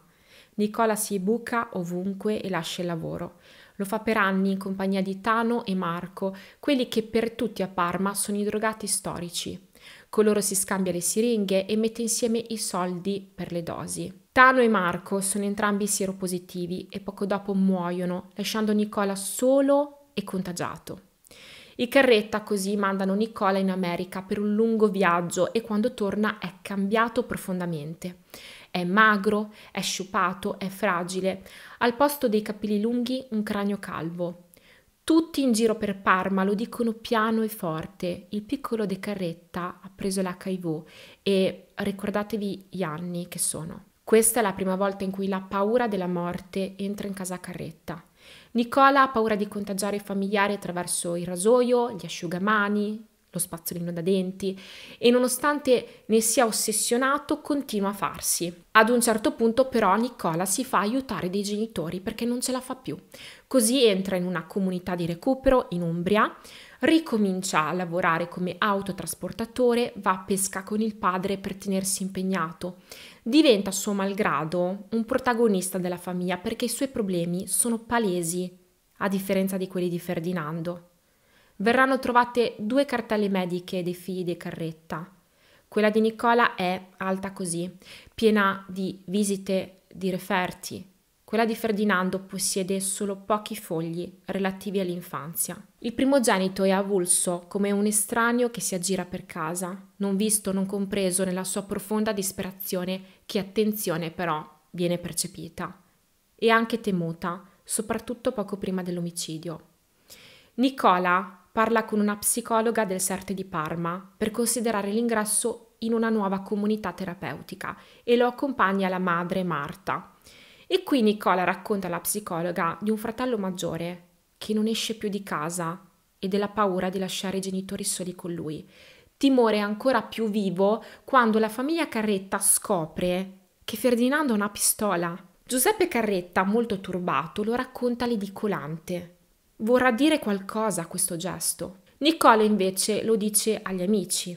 Nicola si buca ovunque e lascia il lavoro. Lo fa per anni in compagnia di Tano e Marco, quelli che per tutti a Parma sono i drogati storici. Con loro si scambia le siringhe e mette insieme i soldi per le dosi. Tano e Marco sono entrambi sieropositivi e poco dopo muoiono, lasciando Nicola solo e contagiato. I Carretta così mandano Nicola in America per un lungo viaggio e quando torna è cambiato profondamente. È magro, è sciupato, è fragile. Al posto dei capelli lunghi un cranio calvo. Tutti in giro per Parma lo dicono piano e forte. Il piccolo De Carretta ha preso l'HIV e ricordatevi gli anni che sono. Questa è la prima volta in cui la paura della morte entra in casa Carretta. Nicola ha paura di contagiare i familiari attraverso il rasoio, gli asciugamani, lo spazzolino da denti e nonostante ne sia ossessionato continua a farsi. Ad un certo punto però Nicola si fa aiutare dai genitori perché non ce la fa più. Così entra in una comunità di recupero in Umbria, ricomincia a lavorare come autotrasportatore, va a pesca con il padre per tenersi impegnato. Diventa suo malgrado un protagonista della famiglia perché i suoi problemi sono palesi, a differenza di quelli di Ferdinando verranno trovate due cartelle mediche dei figli di Carretta. Quella di Nicola è alta così, piena di visite di referti. Quella di Ferdinando possiede solo pochi fogli relativi all'infanzia. Il primogenito è avulso come un estraneo che si aggira per casa, non visto, non compreso nella sua profonda disperazione che attenzione però viene percepita e anche temuta, soprattutto poco prima dell'omicidio. Nicola parla con una psicologa del Serte di Parma per considerare l'ingresso in una nuova comunità terapeutica e lo accompagna la madre Marta. E qui Nicola racconta alla psicologa di un fratello maggiore che non esce più di casa e della paura di lasciare i genitori soli con lui. Timore ancora più vivo quando la famiglia Carretta scopre che Ferdinando ha una pistola. Giuseppe Carretta, molto turbato, lo racconta all'edicolante Vorrà dire qualcosa a questo gesto. Nicole invece lo dice agli amici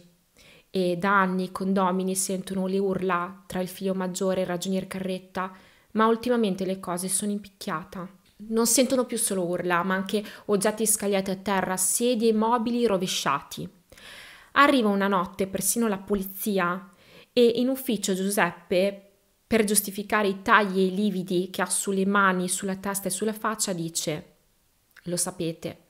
e da anni i condomini sentono le urla tra il figlio maggiore e il ragionier Carretta, ma ultimamente le cose sono in picchiata. Non sentono più solo urla, ma anche oggetti scagliati a terra, sedie e mobili rovesciati. Arriva una notte persino la polizia e in ufficio Giuseppe, per giustificare i tagli e i lividi che ha sulle mani, sulla testa e sulla faccia, dice lo sapete,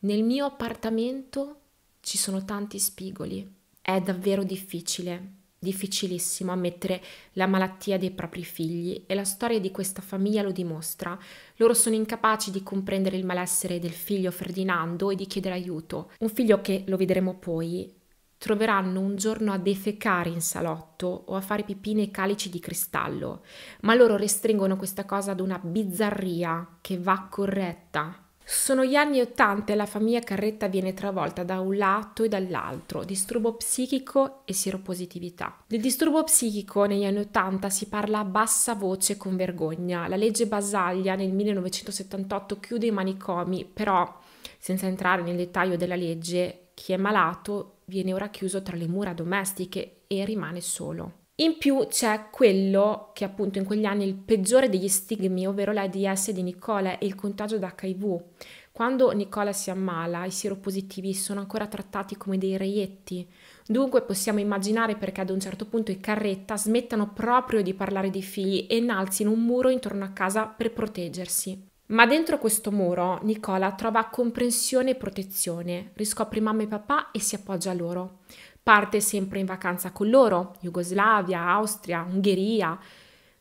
nel mio appartamento ci sono tanti spigoli. È davvero difficile, difficilissimo ammettere la malattia dei propri figli e la storia di questa famiglia lo dimostra. Loro sono incapaci di comprendere il malessere del figlio Ferdinando e di chiedere aiuto. Un figlio che, lo vedremo poi, troveranno un giorno a defecare in salotto o a fare pipì nei calici di cristallo, ma loro restringono questa cosa ad una bizzarria che va corretta sono gli anni Ottanta e la famiglia Carretta viene travolta da un lato e dall'altro, disturbo psichico e sieropositività. Del disturbo psichico negli anni Ottanta si parla a bassa voce con vergogna. La legge Basaglia nel 1978 chiude i manicomi, però senza entrare nel dettaglio della legge, chi è malato viene ora chiuso tra le mura domestiche e rimane solo. In più c'è quello che appunto in quegli anni è il peggiore degli stigmi, ovvero l'AIDS di Nicola e il contagio da HIV. Quando Nicola si ammala, i sieropositivi sono ancora trattati come dei reietti. Dunque possiamo immaginare perché ad un certo punto i Carretta smettano proprio di parlare di figli e innalzino un muro intorno a casa per proteggersi. Ma dentro questo muro Nicola trova comprensione e protezione, riscopre mamma e papà e si appoggia a loro parte sempre in vacanza con loro, Jugoslavia, Austria, Ungheria,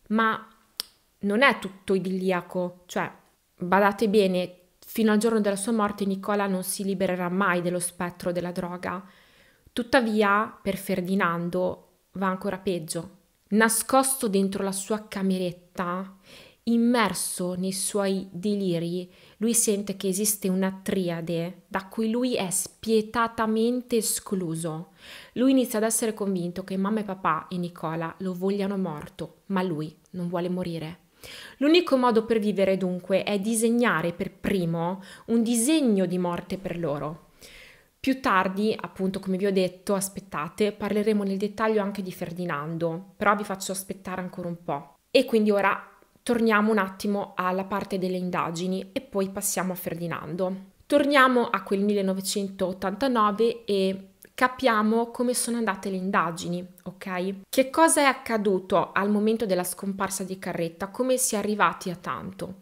ma non è tutto idilliaco, cioè badate bene, fino al giorno della sua morte Nicola non si libererà mai dello spettro della droga. Tuttavia, per Ferdinando va ancora peggio. Nascosto dentro la sua cameretta, immerso nei suoi deliri, lui sente che esiste una triade da cui lui è spietatamente escluso. Lui inizia ad essere convinto che mamma e papà e Nicola lo vogliano morto, ma lui non vuole morire. L'unico modo per vivere dunque è disegnare per primo un disegno di morte per loro. Più tardi, appunto, come vi ho detto, aspettate, parleremo nel dettaglio anche di Ferdinando, però vi faccio aspettare ancora un po'. E quindi ora Torniamo un attimo alla parte delle indagini e poi passiamo a Ferdinando. Torniamo a quel 1989 e capiamo come sono andate le indagini, ok? Che cosa è accaduto al momento della scomparsa di Carretta, come si è arrivati a tanto?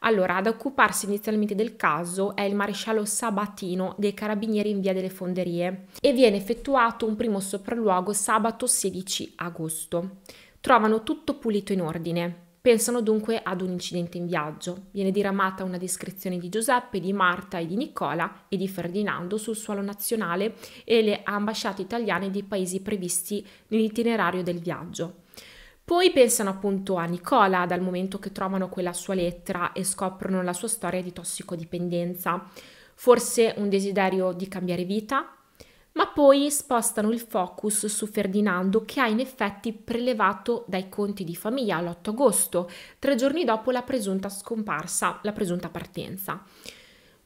Allora, ad occuparsi inizialmente del caso è il maresciallo Sabatino dei Carabinieri in via delle Fonderie e viene effettuato un primo sopralluogo sabato 16 agosto. Trovano tutto pulito in ordine, Pensano dunque ad un incidente in viaggio. Viene diramata una descrizione di Giuseppe, di Marta e di Nicola e di Ferdinando sul suolo nazionale e le ambasciate italiane dei paesi previsti nell'itinerario del viaggio. Poi pensano appunto a Nicola dal momento che trovano quella sua lettera e scoprono la sua storia di tossicodipendenza. Forse un desiderio di cambiare vita, ma poi spostano il focus su Ferdinando che ha in effetti prelevato dai conti di famiglia l'8 agosto, tre giorni dopo la presunta scomparsa, la presunta partenza.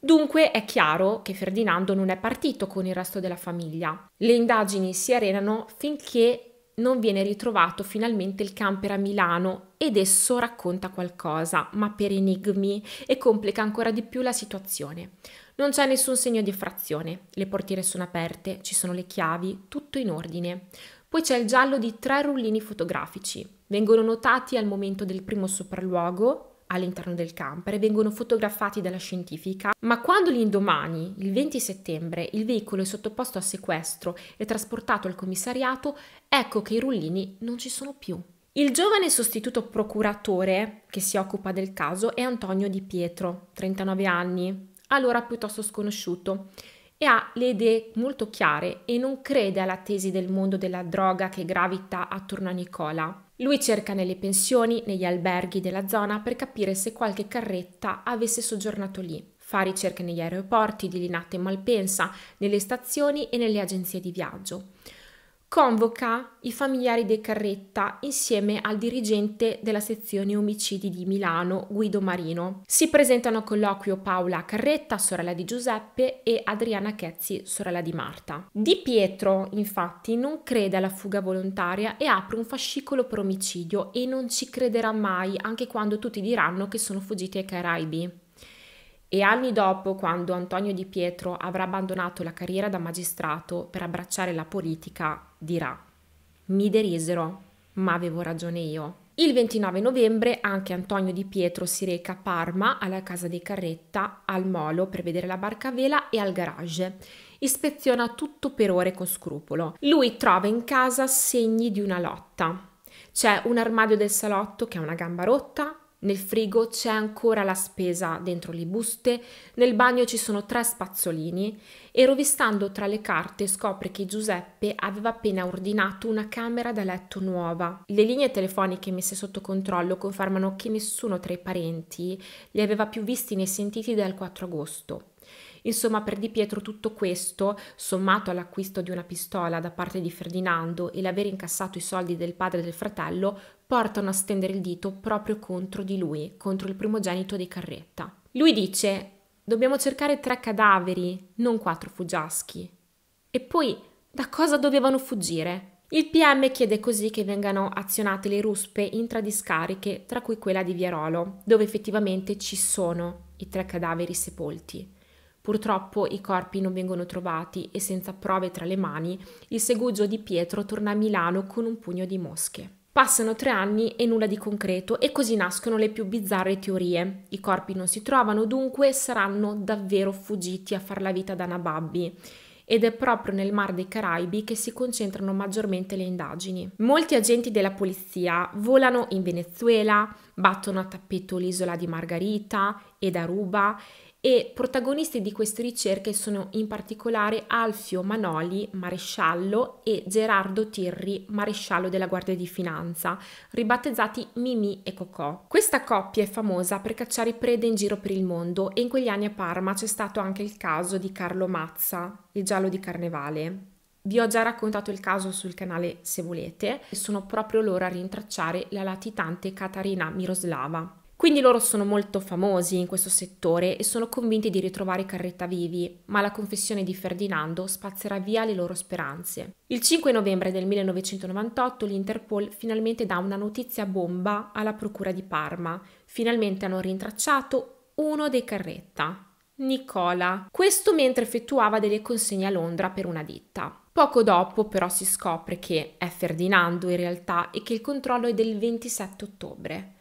Dunque è chiaro che Ferdinando non è partito con il resto della famiglia. Le indagini si arenano finché non viene ritrovato finalmente il camper a Milano ed esso racconta qualcosa, ma per enigmi e complica ancora di più la situazione. Non c'è nessun segno di effrazione, le portiere sono aperte, ci sono le chiavi, tutto in ordine. Poi c'è il giallo di tre rullini fotografici. Vengono notati al momento del primo sopralluogo all'interno del camper e vengono fotografati dalla scientifica, ma quando l'indomani, il 20 settembre, il veicolo è sottoposto a sequestro e trasportato al commissariato, ecco che i rullini non ci sono più. Il giovane sostituto procuratore che si occupa del caso è Antonio Di Pietro, 39 anni, allora piuttosto sconosciuto e ha le idee molto chiare e non crede alla tesi del mondo della droga che gravita attorno a Nicola. Lui cerca nelle pensioni, negli alberghi della zona per capire se qualche carretta avesse soggiornato lì. Fa ricerche negli aeroporti di Linate e Malpensa, nelle stazioni e nelle agenzie di viaggio convoca i familiari di Carretta insieme al dirigente della sezione omicidi di Milano, Guido Marino. Si presentano a colloquio Paola Carretta, sorella di Giuseppe, e Adriana Chezzi, sorella di Marta. Di Pietro, infatti, non crede alla fuga volontaria e apre un fascicolo per omicidio e non ci crederà mai, anche quando tutti diranno che sono fuggiti ai Caraibi. E anni dopo, quando Antonio Di Pietro avrà abbandonato la carriera da magistrato per abbracciare la politica, dirà Mi derisero, ma avevo ragione io. Il 29 novembre anche Antonio Di Pietro si reca a Parma, alla casa dei Carretta, al molo per vedere la barca a vela e al garage. Ispeziona tutto per ore con scrupolo. Lui trova in casa segni di una lotta. C'è un armadio del salotto che ha una gamba rotta, nel frigo c'è ancora la spesa dentro le buste, nel bagno ci sono tre spazzolini e rovistando tra le carte scopre che Giuseppe aveva appena ordinato una camera da letto nuova. Le linee telefoniche messe sotto controllo confermano che nessuno tra i parenti li aveva più visti né sentiti dal 4 agosto. Insomma, per Di Pietro tutto questo, sommato all'acquisto di una pistola da parte di Ferdinando e l'aver incassato i soldi del padre e del fratello, portano a stendere il dito proprio contro di lui, contro il primogenito di Carretta. Lui dice: Dobbiamo cercare tre cadaveri, non quattro fuggiaschi. E poi, da cosa dovevano fuggire? Il PM chiede così che vengano azionate le ruspe intradiscariche, tra cui quella di Viarolo, dove effettivamente ci sono i tre cadaveri sepolti. Purtroppo i corpi non vengono trovati e senza prove tra le mani, il segugio di Pietro torna a Milano con un pugno di mosche. Passano tre anni e nulla di concreto e così nascono le più bizzarre teorie. I corpi non si trovano, dunque saranno davvero fuggiti a far la vita da nababbi ed è proprio nel Mar dei Caraibi che si concentrano maggiormente le indagini. Molti agenti della polizia volano in Venezuela, battono a tappeto l'isola di Margarita ed Aruba e protagonisti di queste ricerche sono in particolare Alfio Manoli, maresciallo, e Gerardo Tirri, maresciallo della Guardia di Finanza, ribattezzati Mimì e Cocò. Questa coppia è famosa per cacciare prede in giro per il mondo e in quegli anni a Parma c'è stato anche il caso di Carlo Mazza, il giallo di Carnevale. Vi ho già raccontato il caso sul canale se volete e sono proprio loro a rintracciare la latitante Katarina Miroslava. Quindi loro sono molto famosi in questo settore e sono convinti di ritrovare Carretta vivi, ma la confessione di Ferdinando spazzerà via le loro speranze. Il 5 novembre del 1998 l'Interpol finalmente dà una notizia bomba alla Procura di Parma. Finalmente hanno rintracciato uno dei Carretta, Nicola. Questo mentre effettuava delle consegne a Londra per una ditta. Poco dopo però si scopre che è Ferdinando in realtà e che il controllo è del 27 ottobre.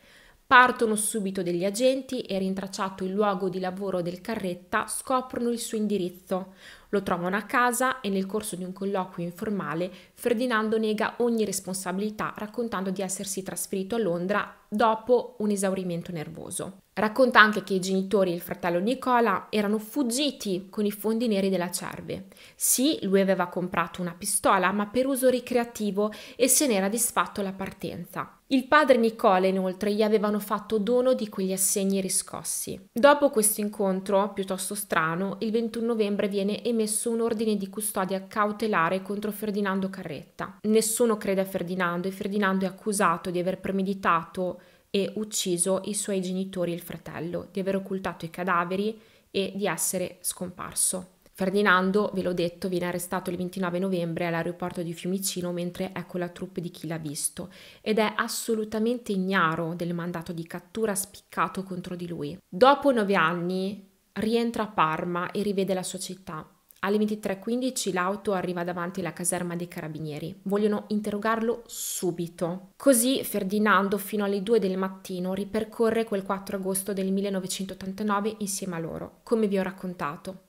Partono subito degli agenti e rintracciato il luogo di lavoro del Carretta scoprono il suo indirizzo. Lo trovano a casa e nel corso di un colloquio informale Ferdinando nega ogni responsabilità raccontando di essersi trasferito a Londra dopo un esaurimento nervoso. Racconta anche che i genitori e il fratello Nicola erano fuggiti con i fondi neri della Cerve. Sì, lui aveva comprato una pistola ma per uso ricreativo e se n'era disfatto la partenza. Il padre Nicola inoltre gli avevano fatto dono di quegli assegni riscossi. Dopo questo incontro, piuttosto strano, il 21 novembre viene emesso un ordine di custodia cautelare contro Ferdinando Carretta. Nessuno crede a Ferdinando e Ferdinando è accusato di aver premeditato e ucciso i suoi genitori e il fratello, di aver occultato i cadaveri e di essere scomparso. Ferdinando, ve l'ho detto, viene arrestato il 29 novembre all'aeroporto di Fiumicino mentre è con la troupe di chi l'ha visto ed è assolutamente ignaro del mandato di cattura spiccato contro di lui. Dopo nove anni rientra a Parma e rivede la sua città. Alle 23.15 l'auto arriva davanti alla caserma dei carabinieri. Vogliono interrogarlo subito. Così Ferdinando fino alle 2 del mattino ripercorre quel 4 agosto del 1989 insieme a loro, come vi ho raccontato.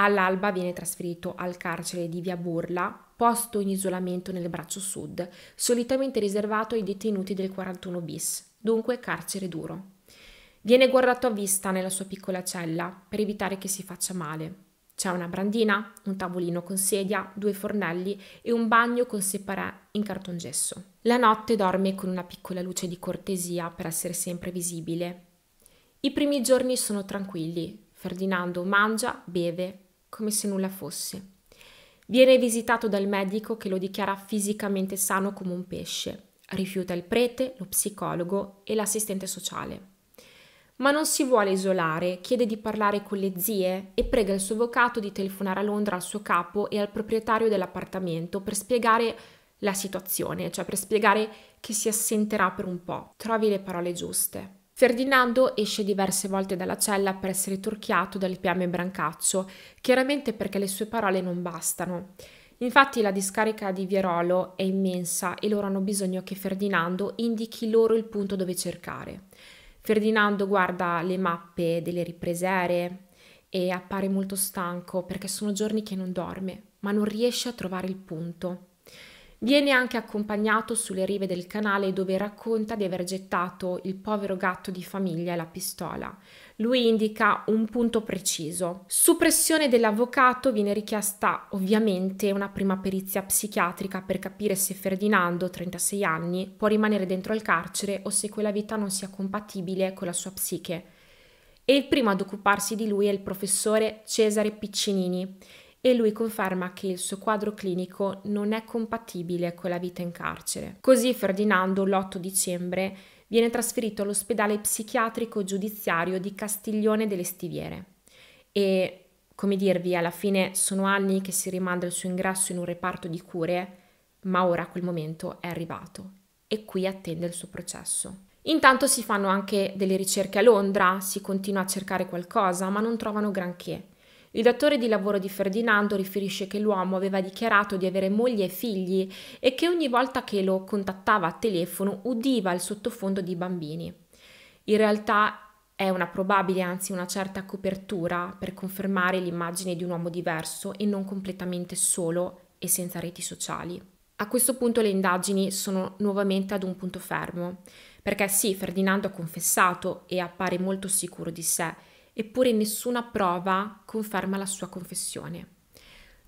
All'alba viene trasferito al carcere di Via Burla, posto in isolamento nel braccio sud, solitamente riservato ai detenuti del 41 bis, dunque carcere duro. Viene guardato a vista nella sua piccola cella per evitare che si faccia male. C'è una brandina, un tavolino con sedia, due fornelli e un bagno con separé in cartongesso. La notte dorme con una piccola luce di cortesia per essere sempre visibile. I primi giorni sono tranquilli. Ferdinando mangia, beve, come se nulla fosse. Viene visitato dal medico che lo dichiara fisicamente sano come un pesce. Rifiuta il prete, lo psicologo e l'assistente sociale. Ma non si vuole isolare, chiede di parlare con le zie e prega il suo avvocato di telefonare a Londra al suo capo e al proprietario dell'appartamento per spiegare la situazione, cioè per spiegare che si assenterà per un po'. Trovi le parole giuste. Ferdinando esce diverse volte dalla cella per essere torchiato dal PM Brancaccio, chiaramente perché le sue parole non bastano. Infatti la discarica di Vierolo è immensa e loro hanno bisogno che Ferdinando indichi loro il punto dove cercare. Ferdinando guarda le mappe delle riprese aeree e appare molto stanco perché sono giorni che non dorme, ma non riesce a trovare il punto. Viene anche accompagnato sulle rive del canale dove racconta di aver gettato il povero gatto di famiglia e la pistola. Lui indica un punto preciso. Su pressione dell'avvocato viene richiesta ovviamente una prima perizia psichiatrica per capire se Ferdinando, 36 anni, può rimanere dentro il carcere o se quella vita non sia compatibile con la sua psiche. E il primo ad occuparsi di lui è il professore Cesare Piccinini, e lui conferma che il suo quadro clinico non è compatibile con la vita in carcere. Così Ferdinando l'8 dicembre viene trasferito all'ospedale psichiatrico giudiziario di Castiglione delle Stiviere e, come dirvi, alla fine sono anni che si rimanda il suo ingresso in un reparto di cure, ma ora quel momento è arrivato e qui attende il suo processo. Intanto si fanno anche delle ricerche a Londra, si continua a cercare qualcosa, ma non trovano granché. Il datore di lavoro di Ferdinando riferisce che l'uomo aveva dichiarato di avere moglie e figli e che ogni volta che lo contattava a telefono udiva il sottofondo di bambini. In realtà è una probabile, anzi una certa copertura per confermare l'immagine di un uomo diverso e non completamente solo e senza reti sociali. A questo punto le indagini sono nuovamente ad un punto fermo, perché sì, Ferdinando ha confessato e appare molto sicuro di sé, eppure nessuna prova conferma la sua confessione.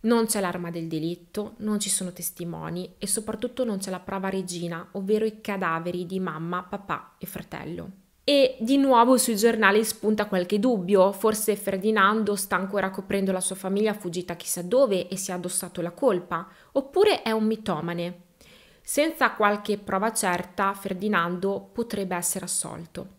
Non c'è l'arma del delitto, non ci sono testimoni e soprattutto non c'è la prova regina, ovvero i cadaveri di mamma, papà e fratello. E di nuovo sui giornali spunta qualche dubbio, forse Ferdinando sta ancora coprendo la sua famiglia fuggita chissà dove e si è addossato la colpa, oppure è un mitomane. Senza qualche prova certa, Ferdinando potrebbe essere assolto.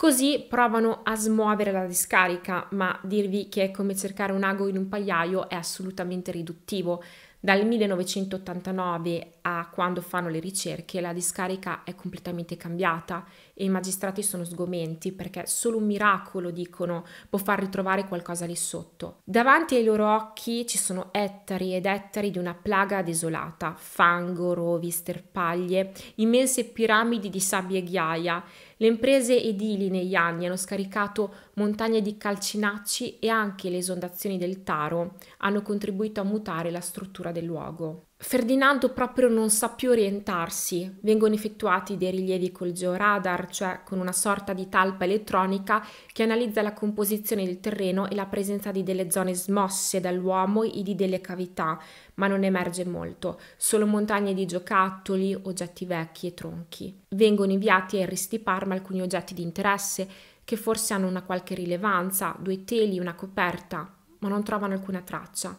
Così provano a smuovere la discarica, ma dirvi che è come cercare un ago in un pagliaio è assolutamente riduttivo. Dal 1989 a quando fanno le ricerche la discarica è completamente cambiata e i magistrati sono sgomenti perché solo un miracolo, dicono, può far ritrovare qualcosa lì sotto. Davanti ai loro occhi ci sono ettari ed ettari di una plaga desolata, fango, rovi, sterpaglie, immense piramidi di sabbia e ghiaia le imprese edili negli anni hanno scaricato montagne di calcinacci e anche le esondazioni del Taro hanno contribuito a mutare la struttura del luogo. Ferdinando proprio non sa più orientarsi, vengono effettuati dei rilievi col georadar, cioè con una sorta di talpa elettronica che analizza la composizione del terreno e la presenza di delle zone smosse dall'uomo e di delle cavità, ma non emerge molto, solo montagne di giocattoli, oggetti vecchi e tronchi. Vengono inviati a Risti Parma alcuni oggetti di interesse, che forse hanno una qualche rilevanza, due teli, una coperta, ma non trovano alcuna traccia.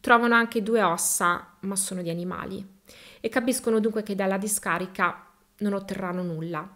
Trovano anche due ossa, ma sono di animali. E capiscono dunque che dalla discarica non otterranno nulla.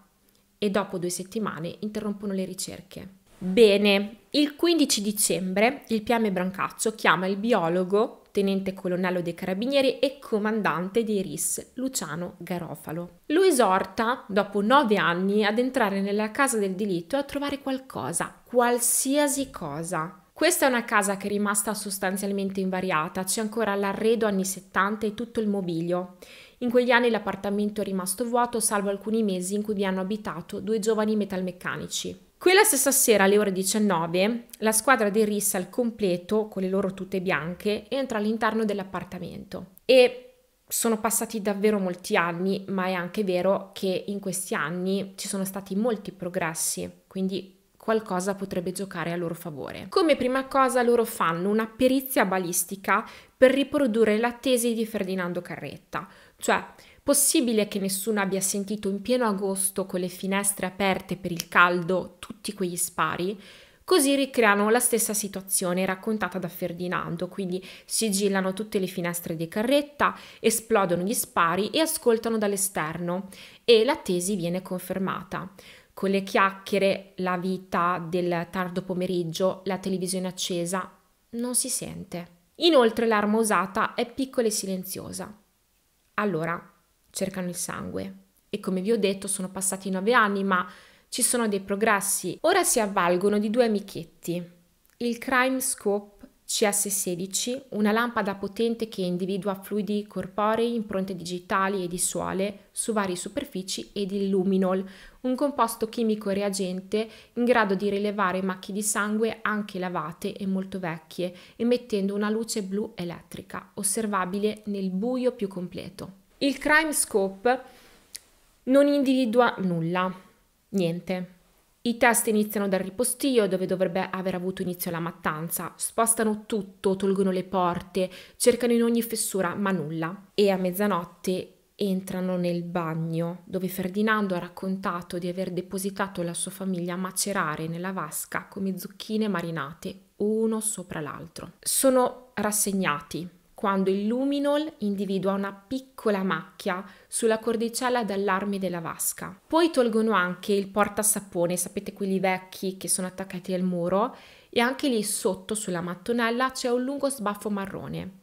E dopo due settimane interrompono le ricerche. Bene, il 15 dicembre il PM Brancaccio chiama il biologo tenente colonnello dei carabinieri e comandante dei RIS, Luciano Garofalo. Lo esorta, dopo nove anni, ad entrare nella casa del delitto e a trovare qualcosa, qualsiasi cosa. Questa è una casa che è rimasta sostanzialmente invariata, c'è ancora l'arredo anni 70 e tutto il mobilio. In quegli anni l'appartamento è rimasto vuoto, salvo alcuni mesi in cui vi hanno abitato due giovani metalmeccanici. Quella stessa sera alle ore 19 la squadra di Riss al completo, con le loro tute bianche, entra all'interno dell'appartamento e sono passati davvero molti anni, ma è anche vero che in questi anni ci sono stati molti progressi, quindi qualcosa potrebbe giocare a loro favore. Come prima cosa loro fanno una perizia balistica per riprodurre la tesi di Ferdinando Carretta, cioè Possibile che nessuno abbia sentito in pieno agosto con le finestre aperte per il caldo tutti quegli spari? Così ricreano la stessa situazione raccontata da Ferdinando, quindi sigillano tutte le finestre di carretta, esplodono gli spari e ascoltano dall'esterno e la tesi viene confermata. Con le chiacchiere, la vita del tardo pomeriggio, la televisione accesa, non si sente. Inoltre l'arma usata è piccola e silenziosa. Allora, cercano il sangue. E come vi ho detto sono passati nove anni, ma ci sono dei progressi. Ora si avvalgono di due amichetti, il Crime Scope CS16, una lampada potente che individua fluidi corporei, impronte digitali e di suole su varie superfici ed il luminol, un composto chimico reagente in grado di rilevare macchie di sangue anche lavate e molto vecchie, emettendo una luce blu elettrica, osservabile nel buio più completo il crime scope non individua nulla, niente. I test iniziano dal ripostio dove dovrebbe aver avuto inizio la mattanza, spostano tutto, tolgono le porte, cercano in ogni fessura ma nulla. E a mezzanotte entrano nel bagno dove Ferdinando ha raccontato di aver depositato la sua famiglia a macerare nella vasca come zucchine marinate uno sopra l'altro. Sono rassegnati, quando il luminol individua una piccola macchia sulla cordicella d'allarme della vasca. Poi tolgono anche il portasapone, sapete quelli vecchi che sono attaccati al muro, e anche lì sotto sulla mattonella c'è un lungo sbaffo marrone.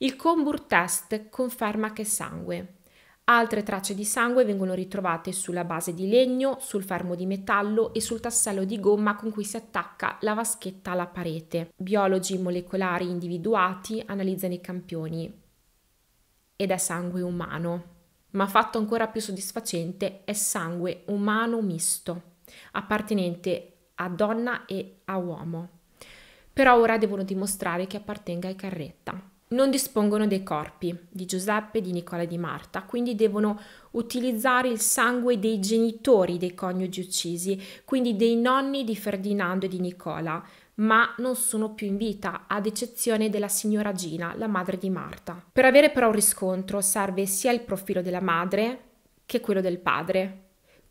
Il Combur test conferma che è sangue. Altre tracce di sangue vengono ritrovate sulla base di legno, sul fermo di metallo e sul tassello di gomma con cui si attacca la vaschetta alla parete. Biologi molecolari individuati analizzano i campioni ed è sangue umano. Ma fatto ancora più soddisfacente è sangue umano misto, appartenente a donna e a uomo. Però ora devono dimostrare che appartenga ai carretta non dispongono dei corpi di Giuseppe, di Nicola e di Marta, quindi devono utilizzare il sangue dei genitori dei coniugi uccisi, quindi dei nonni di Ferdinando e di Nicola, ma non sono più in vita, ad eccezione della signora Gina, la madre di Marta. Per avere però un riscontro serve sia il profilo della madre che quello del padre.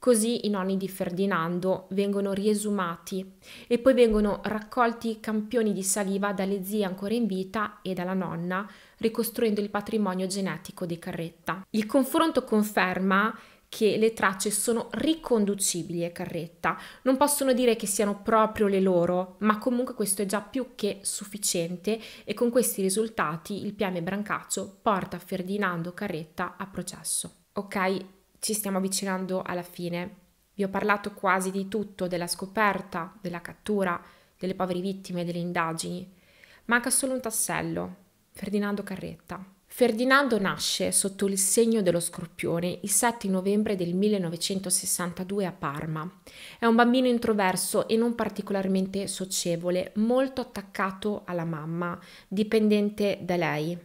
Così i nonni di Ferdinando vengono riesumati e poi vengono raccolti campioni di saliva dalle zie ancora in vita e dalla nonna, ricostruendo il patrimonio genetico di Carretta. Il confronto conferma che le tracce sono riconducibili a Carretta. Non possono dire che siano proprio le loro, ma comunque questo è già più che sufficiente e con questi risultati il PM Brancaccio porta Ferdinando Carretta a processo. Ok, ci stiamo avvicinando alla fine. Vi ho parlato quasi di tutto, della scoperta, della cattura, delle povere vittime, delle indagini. Manca solo un tassello, Ferdinando Carretta. Ferdinando nasce sotto il segno dello scorpione il 7 novembre del 1962 a Parma. È un bambino introverso e non particolarmente socievole, molto attaccato alla mamma, dipendente da lei.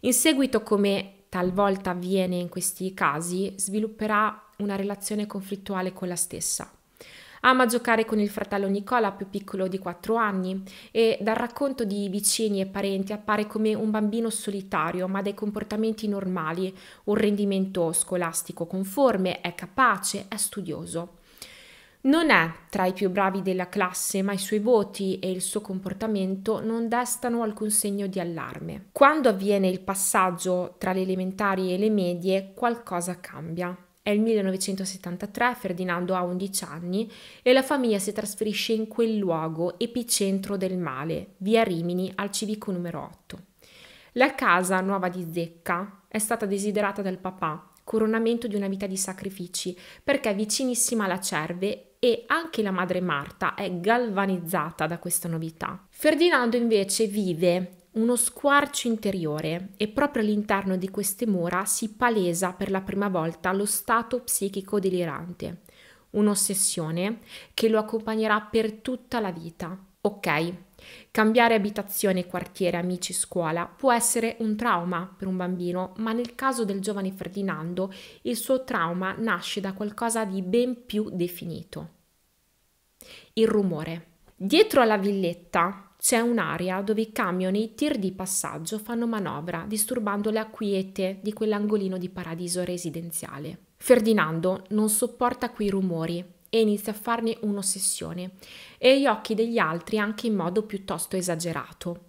In seguito come talvolta avviene in questi casi, svilupperà una relazione conflittuale con la stessa. Ama giocare con il fratello Nicola, più piccolo di 4 anni, e dal racconto di vicini e parenti appare come un bambino solitario, ma dai comportamenti normali, un rendimento scolastico conforme, è capace, è studioso. Non è tra i più bravi della classe, ma i suoi voti e il suo comportamento non destano alcun segno di allarme. Quando avviene il passaggio tra le elementari e le medie, qualcosa cambia. È il 1973, Ferdinando ha 11 anni e la famiglia si trasferisce in quel luogo epicentro del male, via Rimini, al civico numero 8. La casa nuova di Zecca è stata desiderata dal papà, coronamento di una vita di sacrifici, perché è vicinissima alla Cerve e anche la madre Marta è galvanizzata da questa novità. Ferdinando invece vive uno squarcio interiore e proprio all'interno di queste mura si palesa per la prima volta lo stato psichico delirante, un'ossessione che lo accompagnerà per tutta la vita. Ok, Cambiare abitazione, quartiere, amici, scuola può essere un trauma per un bambino, ma nel caso del giovane Ferdinando il suo trauma nasce da qualcosa di ben più definito. Il rumore. Dietro alla villetta c'è un'area dove i camion e i tir di passaggio fanno manovra, disturbando la quiete di quell'angolino di paradiso residenziale. Ferdinando non sopporta quei rumori e inizia a farne un'ossessione e gli occhi degli altri anche in modo piuttosto esagerato.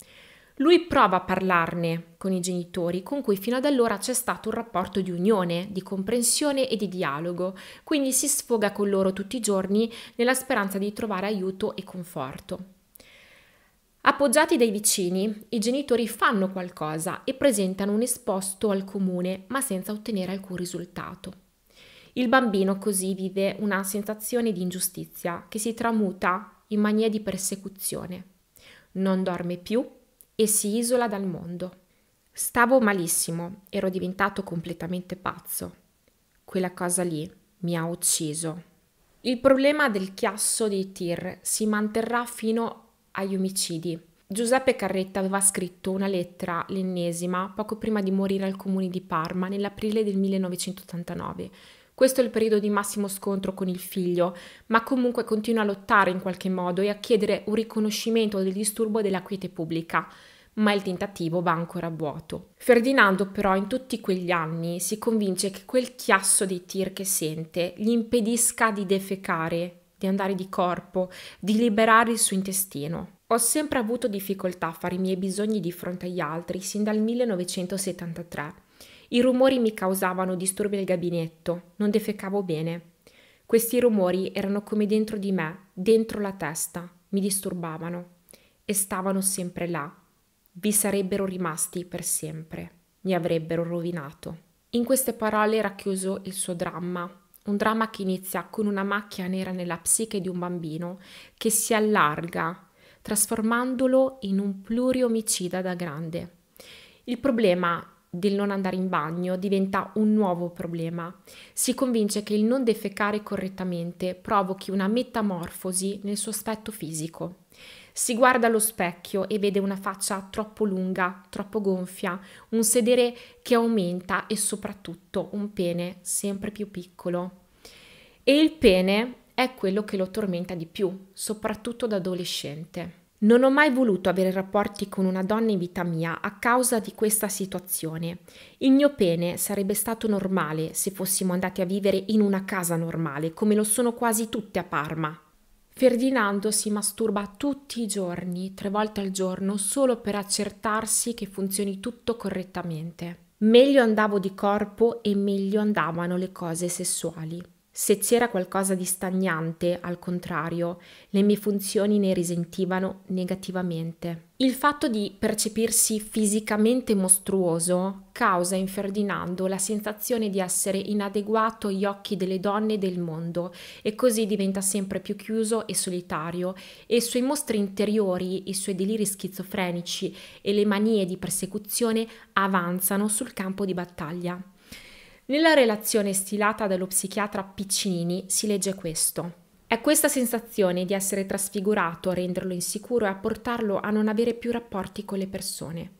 Lui prova a parlarne con i genitori, con cui fino ad allora c'è stato un rapporto di unione, di comprensione e di dialogo, quindi si sfoga con loro tutti i giorni nella speranza di trovare aiuto e conforto. Appoggiati dai vicini, i genitori fanno qualcosa e presentano un esposto al comune, ma senza ottenere alcun risultato. Il bambino così vive una sensazione di ingiustizia che si tramuta in mania di persecuzione. Non dorme più e si isola dal mondo. Stavo malissimo, ero diventato completamente pazzo. Quella cosa lì mi ha ucciso. Il problema del chiasso di Tir si manterrà fino agli omicidi. Giuseppe Carretta aveva scritto una lettera, l'ennesima, poco prima di morire al comune di Parma nell'aprile del 1989 questo è il periodo di massimo scontro con il figlio, ma comunque continua a lottare in qualche modo e a chiedere un riconoscimento del disturbo della quiete pubblica ma il tentativo va ancora a vuoto. Ferdinando però in tutti quegli anni si convince che quel chiasso di tir che sente gli impedisca di defecare, di andare di corpo, di liberare il suo intestino. Ho sempre avuto difficoltà a fare i miei bisogni di fronte agli altri sin dal 1973. I rumori mi causavano disturbi al gabinetto, non defecavo bene. Questi rumori erano come dentro di me, dentro la testa, mi disturbavano e stavano sempre là. Vi sarebbero rimasti per sempre, mi avrebbero rovinato. In queste parole racchiuso il suo dramma, un dramma che inizia con una macchia nera nella psiche di un bambino che si allarga, trasformandolo in un pluriomicida da grande. Il problema del non andare in bagno diventa un nuovo problema. Si convince che il non defecare correttamente provochi una metamorfosi nel suo aspetto fisico. Si guarda allo specchio e vede una faccia troppo lunga, troppo gonfia, un sedere che aumenta e soprattutto un pene sempre più piccolo. E il pene è quello che lo tormenta di più, soprattutto da adolescente. Non ho mai voluto avere rapporti con una donna in vita mia a causa di questa situazione. Il mio pene sarebbe stato normale se fossimo andati a vivere in una casa normale, come lo sono quasi tutte a Parma. Ferdinando si masturba tutti i giorni, tre volte al giorno, solo per accertarsi che funzioni tutto correttamente. Meglio andavo di corpo e meglio andavano le cose sessuali. Se c'era qualcosa di stagnante, al contrario, le mie funzioni ne risentivano negativamente. Il fatto di percepirsi fisicamente mostruoso causa in Ferdinando la sensazione di essere inadeguato agli occhi delle donne e del mondo e così diventa sempre più chiuso e solitario e i suoi mostri interiori, i suoi deliri schizofrenici e le manie di persecuzione avanzano sul campo di battaglia. Nella relazione stilata dallo psichiatra Piccinini si legge questo. È questa sensazione di essere trasfigurato a renderlo insicuro e a portarlo a non avere più rapporti con le persone.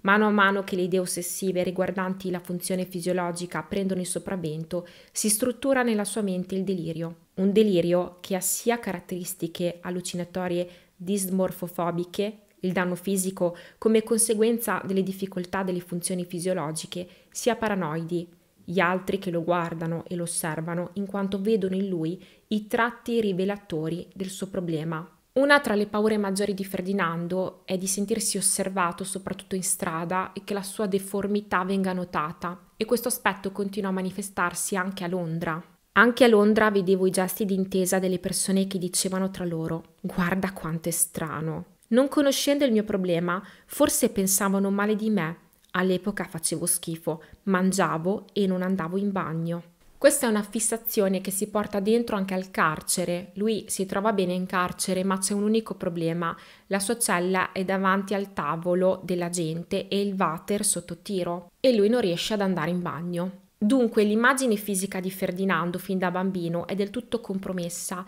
Mano a mano che le idee ossessive riguardanti la funzione fisiologica prendono il sopravvento, si struttura nella sua mente il delirio. Un delirio che ha sia caratteristiche allucinatorie dismorfofobiche, il danno fisico come conseguenza delle difficoltà delle funzioni fisiologiche, sia paranoidi, gli altri che lo guardano e lo osservano in quanto vedono in lui i tratti rivelatori del suo problema. Una tra le paure maggiori di Ferdinando è di sentirsi osservato soprattutto in strada e che la sua deformità venga notata e questo aspetto continua a manifestarsi anche a Londra. Anche a Londra vedevo i gesti d'intesa delle persone che dicevano tra loro guarda quanto è strano. Non conoscendo il mio problema, forse pensavano male di me All'epoca facevo schifo, mangiavo e non andavo in bagno. Questa è una fissazione che si porta dentro anche al carcere. Lui si trova bene in carcere, ma c'è un unico problema. La sua cella è davanti al tavolo della gente e il water sotto tiro e lui non riesce ad andare in bagno. Dunque l'immagine fisica di Ferdinando fin da bambino è del tutto compromessa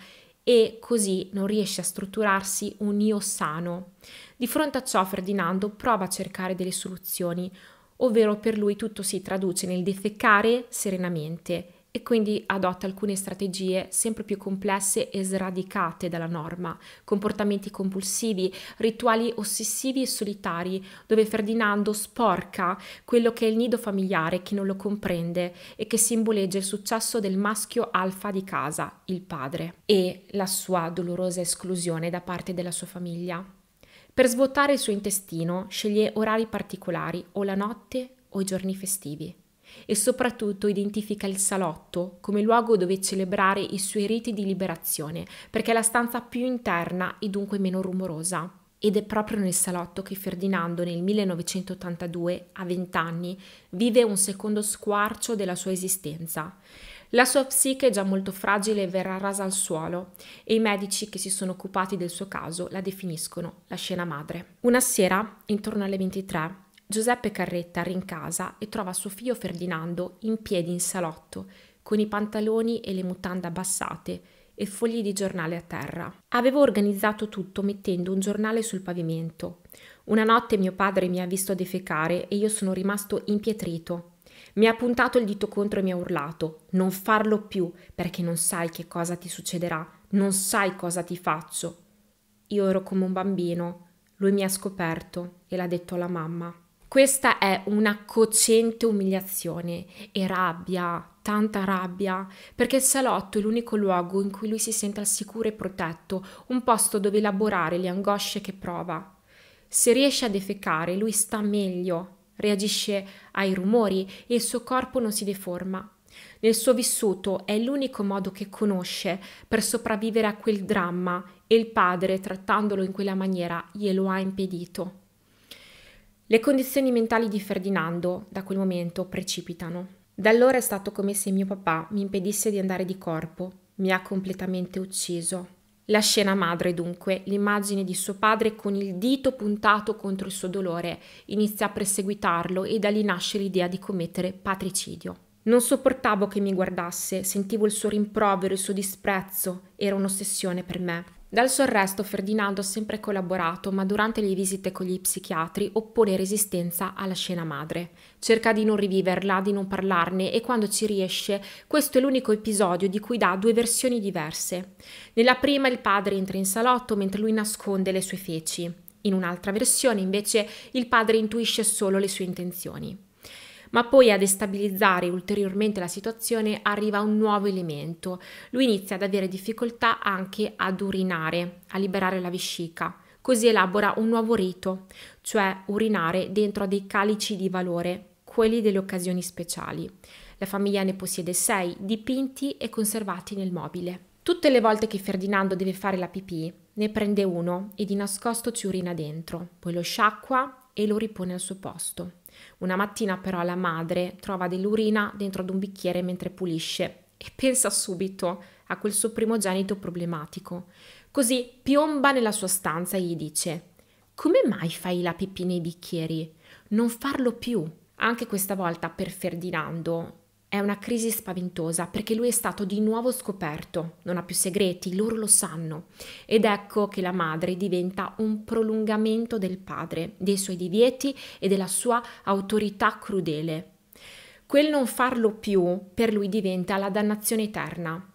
e così non riesce a strutturarsi un io sano. Di fronte a ciò Ferdinando prova a cercare delle soluzioni, ovvero per lui tutto si traduce nel defeccare serenamente e quindi adotta alcune strategie sempre più complesse e sradicate dalla norma, comportamenti compulsivi, rituali ossessivi e solitari, dove Ferdinando sporca quello che è il nido familiare che non lo comprende e che simboleggia il successo del maschio alfa di casa, il padre, e la sua dolorosa esclusione da parte della sua famiglia. Per svuotare il suo intestino sceglie orari particolari o la notte o i giorni festivi e soprattutto identifica il salotto come luogo dove celebrare i suoi riti di liberazione, perché è la stanza più interna e dunque meno rumorosa. Ed è proprio nel salotto che Ferdinando nel 1982, a 20 anni, vive un secondo squarcio della sua esistenza. La sua psiche è già molto fragile e verrà rasa al suolo e i medici che si sono occupati del suo caso la definiscono la scena madre. Una sera, intorno alle 23, Giuseppe Carretta rincasa e trova suo figlio Ferdinando in piedi in salotto, con i pantaloni e le mutande abbassate e fogli di giornale a terra. Avevo organizzato tutto mettendo un giornale sul pavimento. Una notte mio padre mi ha visto defecare e io sono rimasto impietrito. Mi ha puntato il dito contro e mi ha urlato: Non farlo più, perché non sai che cosa ti succederà, non sai cosa ti faccio. Io ero come un bambino. Lui mi ha scoperto e l'ha detto alla mamma. Questa è una cocente umiliazione e rabbia, tanta rabbia, perché il salotto è l'unico luogo in cui lui si sente al sicuro e protetto, un posto dove elaborare le angosce che prova. Se riesce a defecare, lui sta meglio, reagisce ai rumori e il suo corpo non si deforma. Nel suo vissuto è l'unico modo che conosce per sopravvivere a quel dramma e il padre, trattandolo in quella maniera, glielo ha impedito. Le condizioni mentali di Ferdinando da quel momento precipitano. Da allora è stato come se mio papà mi impedisse di andare di corpo, mi ha completamente ucciso. La scena madre, dunque, l'immagine di suo padre con il dito puntato contro il suo dolore, inizia a perseguitarlo e da lì nasce l'idea di commettere patricidio. Non sopportavo che mi guardasse, sentivo il suo rimprovero, il suo disprezzo, era un'ossessione per me. Dal suo arresto Ferdinando ha sempre collaborato, ma durante le visite con gli psichiatri oppone resistenza alla scena madre. Cerca di non riviverla, di non parlarne e quando ci riesce, questo è l'unico episodio di cui dà due versioni diverse. Nella prima il padre entra in salotto mentre lui nasconde le sue feci. In un'altra versione invece il padre intuisce solo le sue intenzioni ma poi a destabilizzare ulteriormente la situazione arriva un nuovo elemento. Lui inizia ad avere difficoltà anche ad urinare, a liberare la vescica. Così elabora un nuovo rito, cioè urinare dentro a dei calici di valore, quelli delle occasioni speciali. La famiglia ne possiede sei, dipinti e conservati nel mobile. Tutte le volte che Ferdinando deve fare la pipì, ne prende uno e di nascosto ci urina dentro, poi lo sciacqua e lo ripone al suo posto. Una mattina però la madre trova dell'urina dentro ad un bicchiere mentre pulisce e pensa subito a quel suo primogenito problematico. Così piomba nella sua stanza e gli dice come mai fai la pipì nei bicchieri? Non farlo più. Anche questa volta per Ferdinando è una crisi spaventosa perché lui è stato di nuovo scoperto, non ha più segreti, loro lo sanno. Ed ecco che la madre diventa un prolungamento del padre, dei suoi divieti e della sua autorità crudele. Quel non farlo più per lui diventa la dannazione eterna,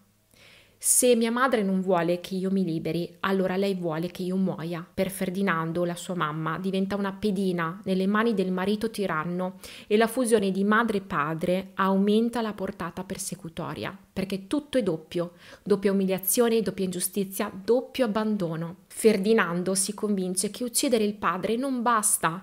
se mia madre non vuole che io mi liberi, allora lei vuole che io muoia. Per Ferdinando, la sua mamma, diventa una pedina nelle mani del marito tiranno e la fusione di madre e padre aumenta la portata persecutoria, perché tutto è doppio, doppia umiliazione, doppia ingiustizia, doppio abbandono. Ferdinando si convince che uccidere il padre non basta,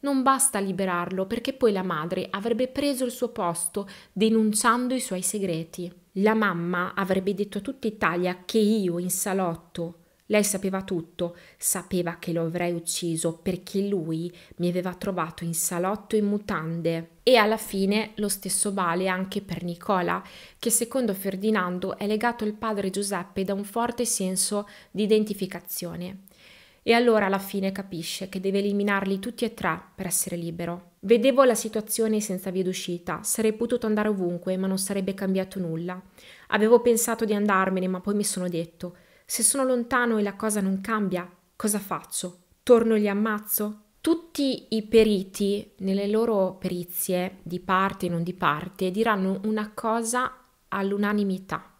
non basta liberarlo perché poi la madre avrebbe preso il suo posto denunciando i suoi segreti. La mamma avrebbe detto a tutta Italia che io in salotto, lei sapeva tutto, sapeva che lo avrei ucciso perché lui mi aveva trovato in salotto in mutande. E alla fine lo stesso vale anche per Nicola, che secondo Ferdinando è legato al padre Giuseppe da un forte senso di identificazione e allora alla fine capisce che deve eliminarli tutti e tre per essere libero. Vedevo la situazione senza via d'uscita, sarei potuto andare ovunque, ma non sarebbe cambiato nulla. Avevo pensato di andarmene, ma poi mi sono detto, se sono lontano e la cosa non cambia, cosa faccio? Torno e li ammazzo? Tutti i periti, nelle loro perizie, di parte e non di parte, diranno una cosa all'unanimità.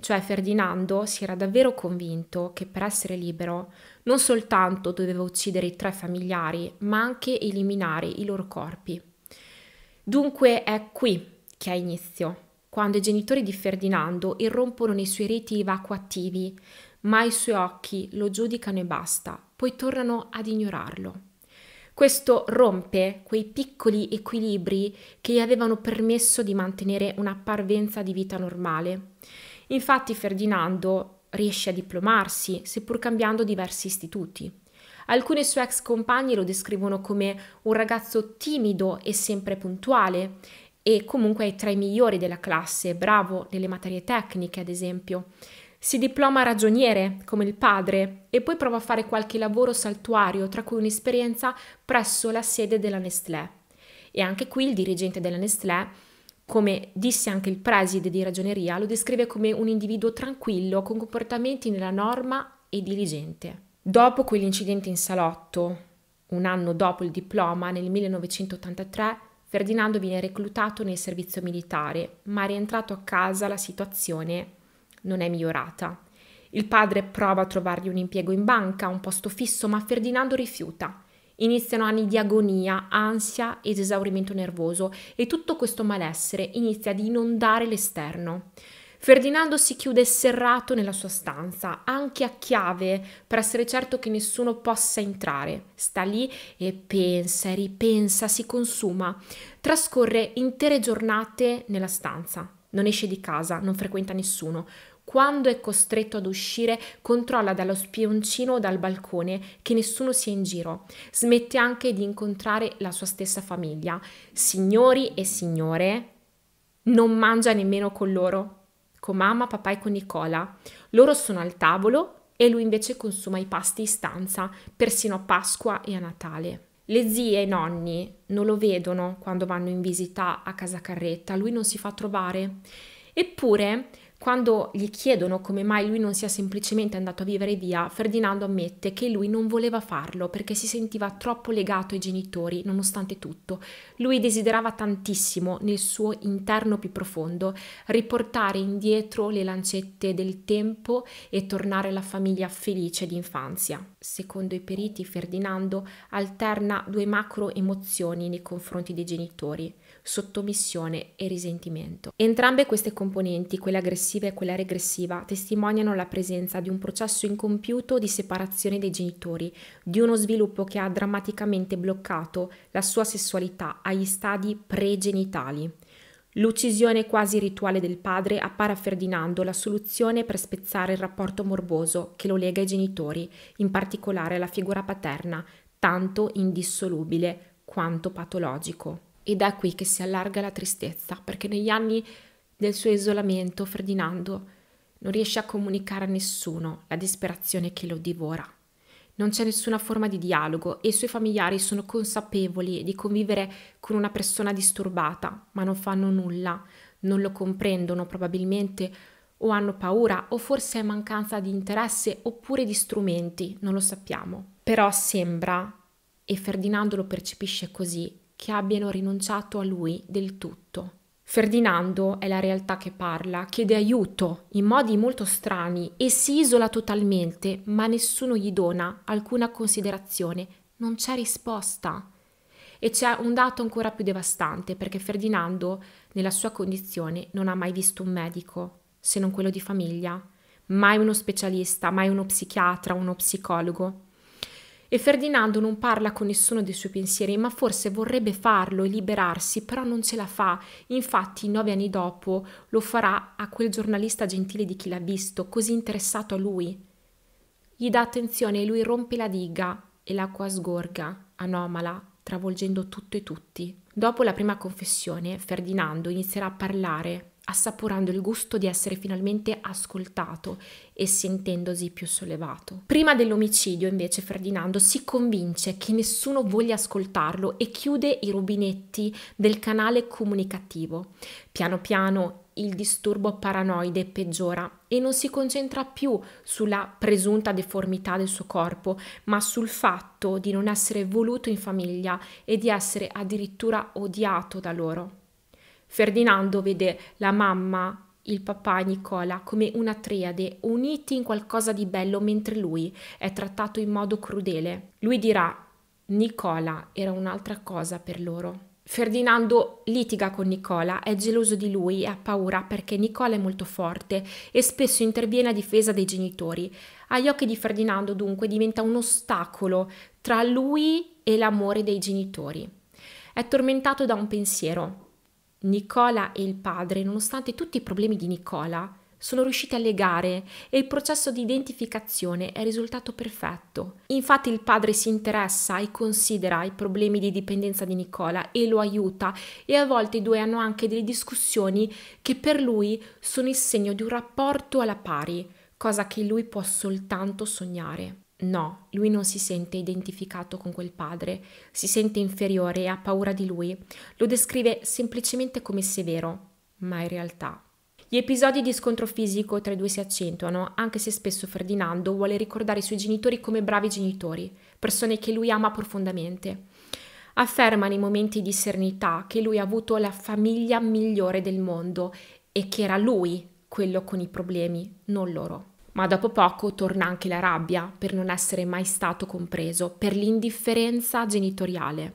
Cioè Ferdinando si era davvero convinto che per essere libero non soltanto doveva uccidere i tre familiari, ma anche eliminare i loro corpi. Dunque è qui che ha inizio, quando i genitori di Ferdinando irrompono nei suoi riti evacuativi, ma i suoi occhi lo giudicano e basta, poi tornano ad ignorarlo. Questo rompe quei piccoli equilibri che gli avevano permesso di mantenere una parvenza di vita normale. Infatti Ferdinando riesce a diplomarsi, seppur cambiando diversi istituti. Alcuni suoi ex compagni lo descrivono come un ragazzo timido e sempre puntuale e comunque è tra i migliori della classe, bravo nelle materie tecniche ad esempio. Si diploma ragioniere come il padre e poi prova a fare qualche lavoro saltuario, tra cui un'esperienza presso la sede della Nestlé. E anche qui il dirigente della Nestlé come disse anche il preside di ragioneria, lo descrive come un individuo tranquillo, con comportamenti nella norma e diligente. Dopo quell'incidente in salotto, un anno dopo il diploma, nel 1983, Ferdinando viene reclutato nel servizio militare, ma rientrato a casa la situazione non è migliorata. Il padre prova a trovargli un impiego in banca, un posto fisso, ma Ferdinando rifiuta Iniziano anni di agonia, ansia ed esaurimento nervoso e tutto questo malessere inizia ad inondare l'esterno. Ferdinando si chiude serrato nella sua stanza, anche a chiave, per essere certo che nessuno possa entrare. Sta lì e pensa e ripensa, si consuma. Trascorre intere giornate nella stanza. Non esce di casa, non frequenta nessuno. Quando è costretto ad uscire, controlla dallo spioncino o dal balcone che nessuno sia in giro. Smette anche di incontrare la sua stessa famiglia. Signori e signore, non mangia nemmeno con loro, con mamma, papà e con Nicola. Loro sono al tavolo e lui invece consuma i pasti in stanza, persino a Pasqua e a Natale. Le zie e i nonni non lo vedono quando vanno in visita a casa Carretta, lui non si fa trovare. Eppure quando gli chiedono come mai lui non sia semplicemente andato a vivere via, Ferdinando ammette che lui non voleva farlo perché si sentiva troppo legato ai genitori, nonostante tutto. Lui desiderava tantissimo, nel suo interno più profondo, riportare indietro le lancette del tempo e tornare alla famiglia felice d'infanzia. Secondo i periti, Ferdinando alterna due macro emozioni nei confronti dei genitori sottomissione e risentimento. Entrambe queste componenti, quella aggressiva e quella regressiva, testimoniano la presenza di un processo incompiuto di separazione dei genitori, di uno sviluppo che ha drammaticamente bloccato la sua sessualità agli stadi pregenitali. L'uccisione quasi rituale del padre appare a Ferdinando la soluzione per spezzare il rapporto morboso che lo lega ai genitori, in particolare alla figura paterna, tanto indissolubile quanto patologico ed è qui che si allarga la tristezza, perché negli anni del suo isolamento Ferdinando non riesce a comunicare a nessuno la disperazione che lo divora. Non c'è nessuna forma di dialogo e i suoi familiari sono consapevoli di convivere con una persona disturbata, ma non fanno nulla, non lo comprendono probabilmente o hanno paura o forse è mancanza di interesse oppure di strumenti, non lo sappiamo. Però sembra, e Ferdinando lo percepisce così, che abbiano rinunciato a lui del tutto. Ferdinando, è la realtà che parla, chiede aiuto in modi molto strani e si isola totalmente, ma nessuno gli dona alcuna considerazione, non c'è risposta. E c'è un dato ancora più devastante, perché Ferdinando, nella sua condizione, non ha mai visto un medico, se non quello di famiglia, mai uno specialista, mai uno psichiatra, uno psicologo. E Ferdinando non parla con nessuno dei suoi pensieri, ma forse vorrebbe farlo e liberarsi, però non ce la fa. Infatti, nove anni dopo, lo farà a quel giornalista gentile di chi l'ha visto, così interessato a lui. Gli dà attenzione e lui rompe la diga e l'acqua sgorga, anomala, travolgendo tutto e tutti. Dopo la prima confessione, Ferdinando inizierà a parlare assaporando il gusto di essere finalmente ascoltato e sentendosi più sollevato. Prima dell'omicidio, invece, Ferdinando si convince che nessuno voglia ascoltarlo e chiude i rubinetti del canale comunicativo. Piano piano il disturbo paranoide peggiora e non si concentra più sulla presunta deformità del suo corpo, ma sul fatto di non essere voluto in famiglia e di essere addirittura odiato da loro. Ferdinando vede la mamma, il papà e Nicola come una triade uniti in qualcosa di bello mentre lui è trattato in modo crudele. Lui dirà Nicola era un'altra cosa per loro. Ferdinando litiga con Nicola, è geloso di lui e ha paura perché Nicola è molto forte e spesso interviene a difesa dei genitori. Agli occhi di Ferdinando dunque diventa un ostacolo tra lui e l'amore dei genitori. È tormentato da un pensiero, Nicola e il padre, nonostante tutti i problemi di Nicola, sono riusciti a legare e il processo di identificazione è risultato perfetto. Infatti il padre si interessa e considera i problemi di dipendenza di Nicola e lo aiuta e a volte i due hanno anche delle discussioni che per lui sono il segno di un rapporto alla pari, cosa che lui può soltanto sognare. No, lui non si sente identificato con quel padre, si sente inferiore e ha paura di lui. Lo descrive semplicemente come severo, ma in realtà. Gli episodi di scontro fisico tra i due si accentuano, anche se spesso Ferdinando vuole ricordare i suoi genitori come bravi genitori, persone che lui ama profondamente. Afferma nei momenti di serenità che lui ha avuto la famiglia migliore del mondo e che era lui quello con i problemi, non loro ma dopo poco torna anche la rabbia per non essere mai stato compreso, per l'indifferenza genitoriale,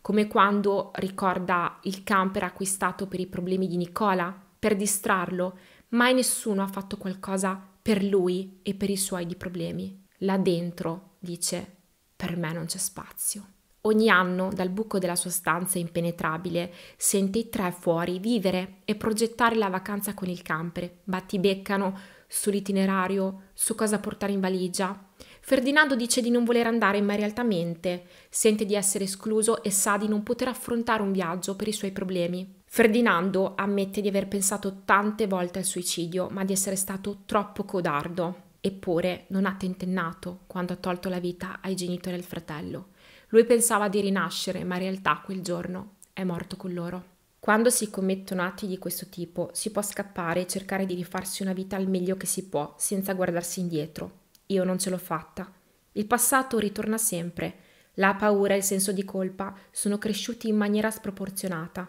come quando ricorda il camper acquistato per i problemi di Nicola, per distrarlo, mai nessuno ha fatto qualcosa per lui e per i suoi di problemi. Là dentro, dice, per me non c'è spazio. Ogni anno, dal buco della sua stanza impenetrabile, sente i tre fuori vivere e progettare la vacanza con il camper. Battibeccano sull'itinerario, su cosa portare in valigia. Ferdinando dice di non voler andare, ma in realtà mente, sente di essere escluso e sa di non poter affrontare un viaggio per i suoi problemi. Ferdinando ammette di aver pensato tante volte al suicidio, ma di essere stato troppo codardo. Eppure non ha tentennato quando ha tolto la vita ai genitori e al fratello. Lui pensava di rinascere, ma in realtà quel giorno è morto con loro. Quando si commettono atti di questo tipo si può scappare e cercare di rifarsi una vita al meglio che si può, senza guardarsi indietro. Io non ce l'ho fatta. Il passato ritorna sempre. La paura e il senso di colpa sono cresciuti in maniera sproporzionata.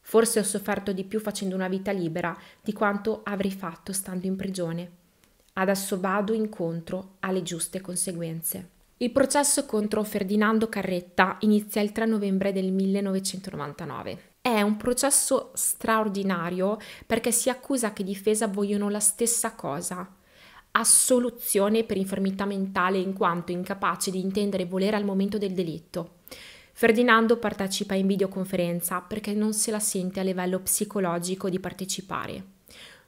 Forse ho sofferto di più facendo una vita libera di quanto avrei fatto stando in prigione. Adesso vado incontro alle giuste conseguenze. Il processo contro Ferdinando Carretta inizia il 3 novembre del 1999. È un processo straordinario perché si accusa che difesa vogliono la stessa cosa. Assoluzione per infermità mentale in quanto incapace di intendere e volere al momento del delitto. Ferdinando partecipa in videoconferenza perché non se la sente a livello psicologico di partecipare.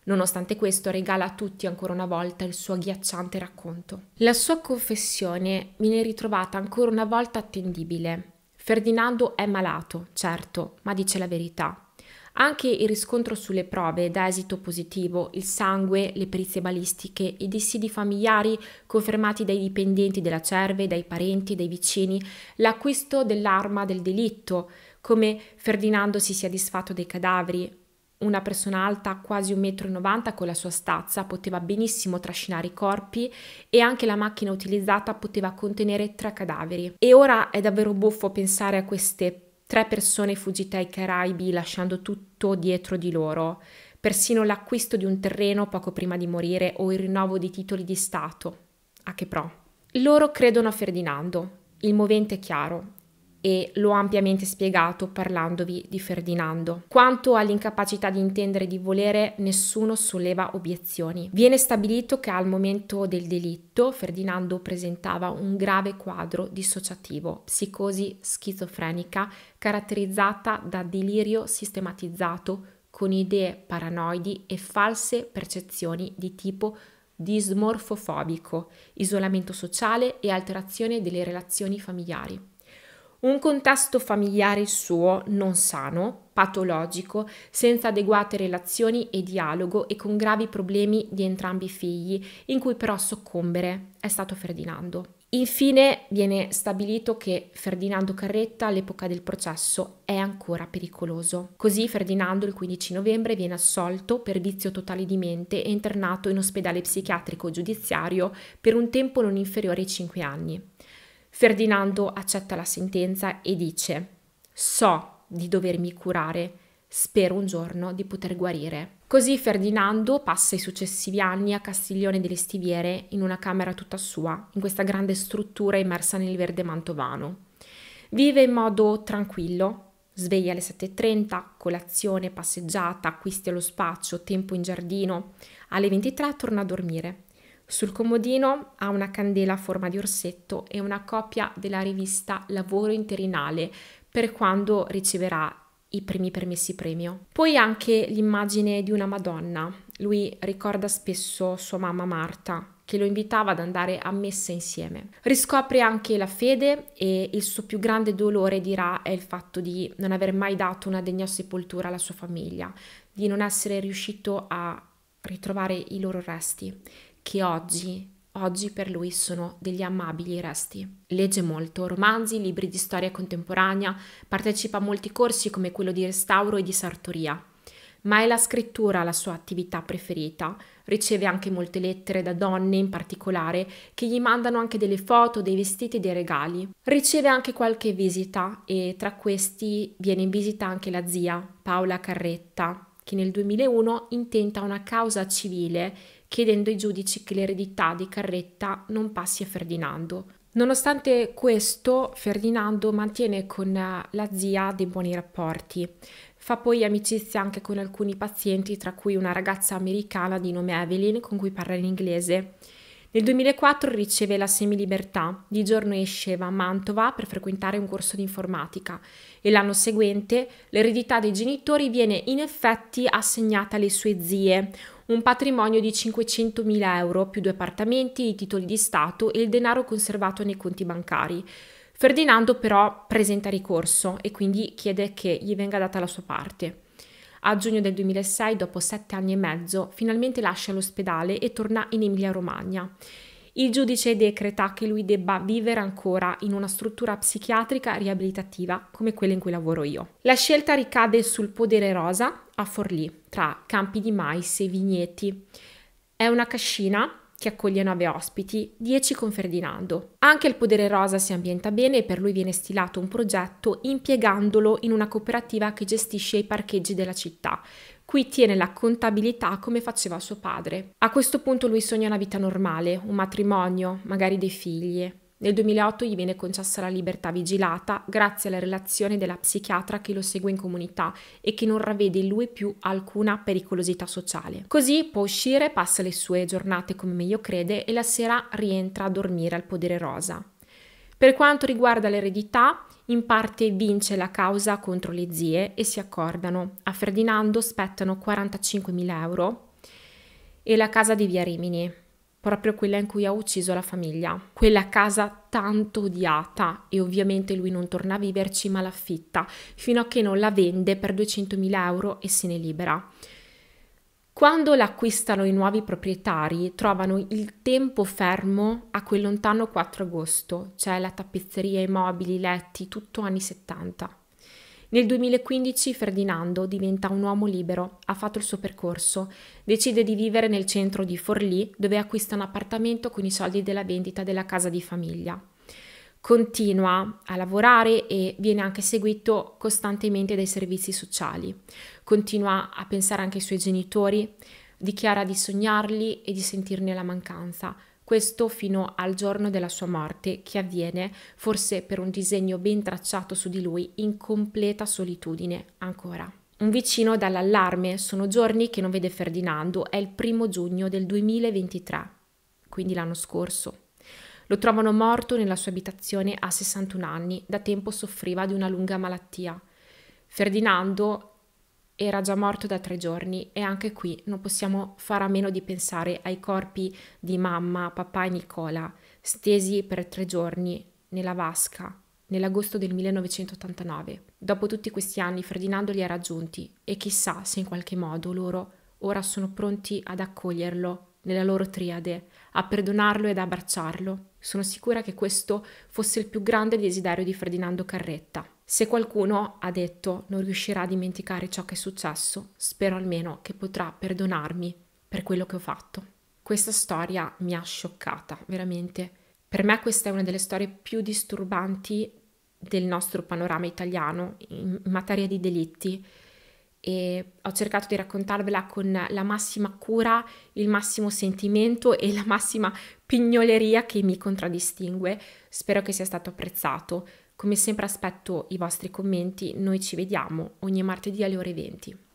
Nonostante questo regala a tutti ancora una volta il suo agghiacciante racconto. La sua confessione viene ritrovata ancora una volta attendibile, Ferdinando è malato, certo, ma dice la verità. Anche il riscontro sulle prove da esito positivo, il sangue, le perizie balistiche, i dissidi familiari confermati dai dipendenti della Cerve, dai parenti, dai vicini, l'acquisto dell'arma del delitto, come Ferdinando si sia disfatto dei cadaveri, una persona alta quasi 1,90 m con la sua stazza poteva benissimo trascinare i corpi e anche la macchina utilizzata poteva contenere tre cadaveri. E ora è davvero buffo pensare a queste tre persone fuggite ai Caraibi lasciando tutto dietro di loro, persino l'acquisto di un terreno poco prima di morire o il rinnovo di titoli di Stato. A che pro? Loro credono a Ferdinando. Il movente è chiaro, e l'ho ampiamente spiegato parlandovi di Ferdinando. Quanto all'incapacità di intendere e di volere, nessuno solleva obiezioni. Viene stabilito che al momento del delitto Ferdinando presentava un grave quadro dissociativo, psicosi schizofrenica caratterizzata da delirio sistematizzato con idee paranoidi e false percezioni di tipo dismorfofobico, isolamento sociale e alterazione delle relazioni familiari. Un contesto familiare suo non sano, patologico, senza adeguate relazioni e dialogo e con gravi problemi di entrambi i figli, in cui però soccombere è stato Ferdinando. Infine viene stabilito che Ferdinando Carretta all'epoca del processo è ancora pericoloso. Così Ferdinando il 15 novembre viene assolto per vizio totale di mente e internato in ospedale psichiatrico giudiziario per un tempo non inferiore ai 5 anni. Ferdinando accetta la sentenza e dice so di dovermi curare, spero un giorno di poter guarire. Così Ferdinando passa i successivi anni a Castiglione delle Stiviere in una camera tutta sua, in questa grande struttura immersa nel verde mantovano. Vive in modo tranquillo, sveglia alle 7.30, colazione, passeggiata, acquisti allo spaccio, tempo in giardino. Alle 23 torna a dormire. Sul comodino ha una candela a forma di orsetto e una copia della rivista Lavoro Interinale per quando riceverà i primi permessi premio. Poi anche l'immagine di una Madonna. Lui ricorda spesso sua mamma Marta, che lo invitava ad andare a messa insieme. Riscopre anche la fede e il suo più grande dolore, dirà, è il fatto di non aver mai dato una degna sepoltura alla sua famiglia, di non essere riuscito a ritrovare i loro resti che oggi, oggi per lui sono degli amabili resti. Legge molto, romanzi, libri di storia contemporanea, partecipa a molti corsi come quello di restauro e di sartoria. Ma è la scrittura la sua attività preferita. Riceve anche molte lettere da donne in particolare che gli mandano anche delle foto, dei vestiti e dei regali. Riceve anche qualche visita e tra questi viene in visita anche la zia Paola Carretta, che nel 2001 intenta una causa civile chiedendo ai giudici che l'eredità di Carretta non passi a Ferdinando. Nonostante questo, Ferdinando mantiene con eh, la zia dei buoni rapporti. Fa poi amicizia anche con alcuni pazienti, tra cui una ragazza americana di nome Evelyn, con cui parla in inglese. Nel 2004 riceve la semilibertà, di giorno esceva a Mantova per frequentare un corso di informatica e l'anno seguente l'eredità dei genitori viene in effetti assegnata alle sue zie, un patrimonio di 500.000 euro più due appartamenti, i titoli di Stato e il denaro conservato nei conti bancari. Ferdinando però presenta ricorso e quindi chiede che gli venga data la sua parte. A giugno del 2006, dopo sette anni e mezzo, finalmente lascia l'ospedale e torna in Emilia-Romagna. Il giudice decreta che lui debba vivere ancora in una struttura psichiatrica riabilitativa come quella in cui lavoro io. La scelta ricade sul podere rosa a Forlì, tra campi di mais e vigneti. È una cascina che accoglie nove ospiti, 10 con Ferdinando. Anche il Podere Rosa si ambienta bene e per lui viene stilato un progetto impiegandolo in una cooperativa che gestisce i parcheggi della città. Qui tiene la contabilità come faceva suo padre. A questo punto lui sogna una vita normale, un matrimonio, magari dei figli. Nel 2008 gli viene concessa la libertà vigilata grazie alla relazione della psichiatra che lo segue in comunità e che non ravvede in lui più alcuna pericolosità sociale. Così può uscire, passa le sue giornate come meglio crede e la sera rientra a dormire al podere rosa. Per quanto riguarda l'eredità, in parte vince la causa contro le zie e si accordano. A Ferdinando spettano 45.000 euro e la casa di Via Rimini proprio quella in cui ha ucciso la famiglia, quella casa tanto odiata e ovviamente lui non torna a viverci ma l'affitta fino a che non la vende per 200.000 euro e se ne libera. Quando l'acquistano i nuovi proprietari, trovano il tempo fermo a quel lontano 4 agosto, cioè la tappezzeria, i mobili, i letti, tutto anni 70. Nel 2015 Ferdinando diventa un uomo libero, ha fatto il suo percorso, decide di vivere nel centro di Forlì dove acquista un appartamento con i soldi della vendita della casa di famiglia. Continua a lavorare e viene anche seguito costantemente dai servizi sociali. Continua a pensare anche ai suoi genitori, dichiara di sognarli e di sentirne la mancanza questo fino al giorno della sua morte che avviene forse per un disegno ben tracciato su di lui in completa solitudine ancora. Un vicino dà l'allarme, sono giorni che non vede Ferdinando, è il primo giugno del 2023, quindi l'anno scorso. Lo trovano morto nella sua abitazione a 61 anni, da tempo soffriva di una lunga malattia. Ferdinando era già morto da tre giorni e anche qui non possiamo fare a meno di pensare ai corpi di mamma, papà e Nicola, stesi per tre giorni nella vasca nell'agosto del 1989. Dopo tutti questi anni Ferdinando li ha raggiunti e chissà se in qualche modo loro ora sono pronti ad accoglierlo nella loro triade, a perdonarlo ed abbracciarlo. Sono sicura che questo fosse il più grande desiderio di Ferdinando Carretta. Se qualcuno, ha detto, non riuscirà a dimenticare ciò che è successo, spero almeno che potrà perdonarmi per quello che ho fatto. Questa storia mi ha scioccata, veramente. Per me questa è una delle storie più disturbanti del nostro panorama italiano in materia di delitti e ho cercato di raccontarvela con la massima cura, il massimo sentimento e la massima pignoleria che mi contraddistingue. Spero che sia stato apprezzato. Come sempre aspetto i vostri commenti, noi ci vediamo ogni martedì alle ore 20.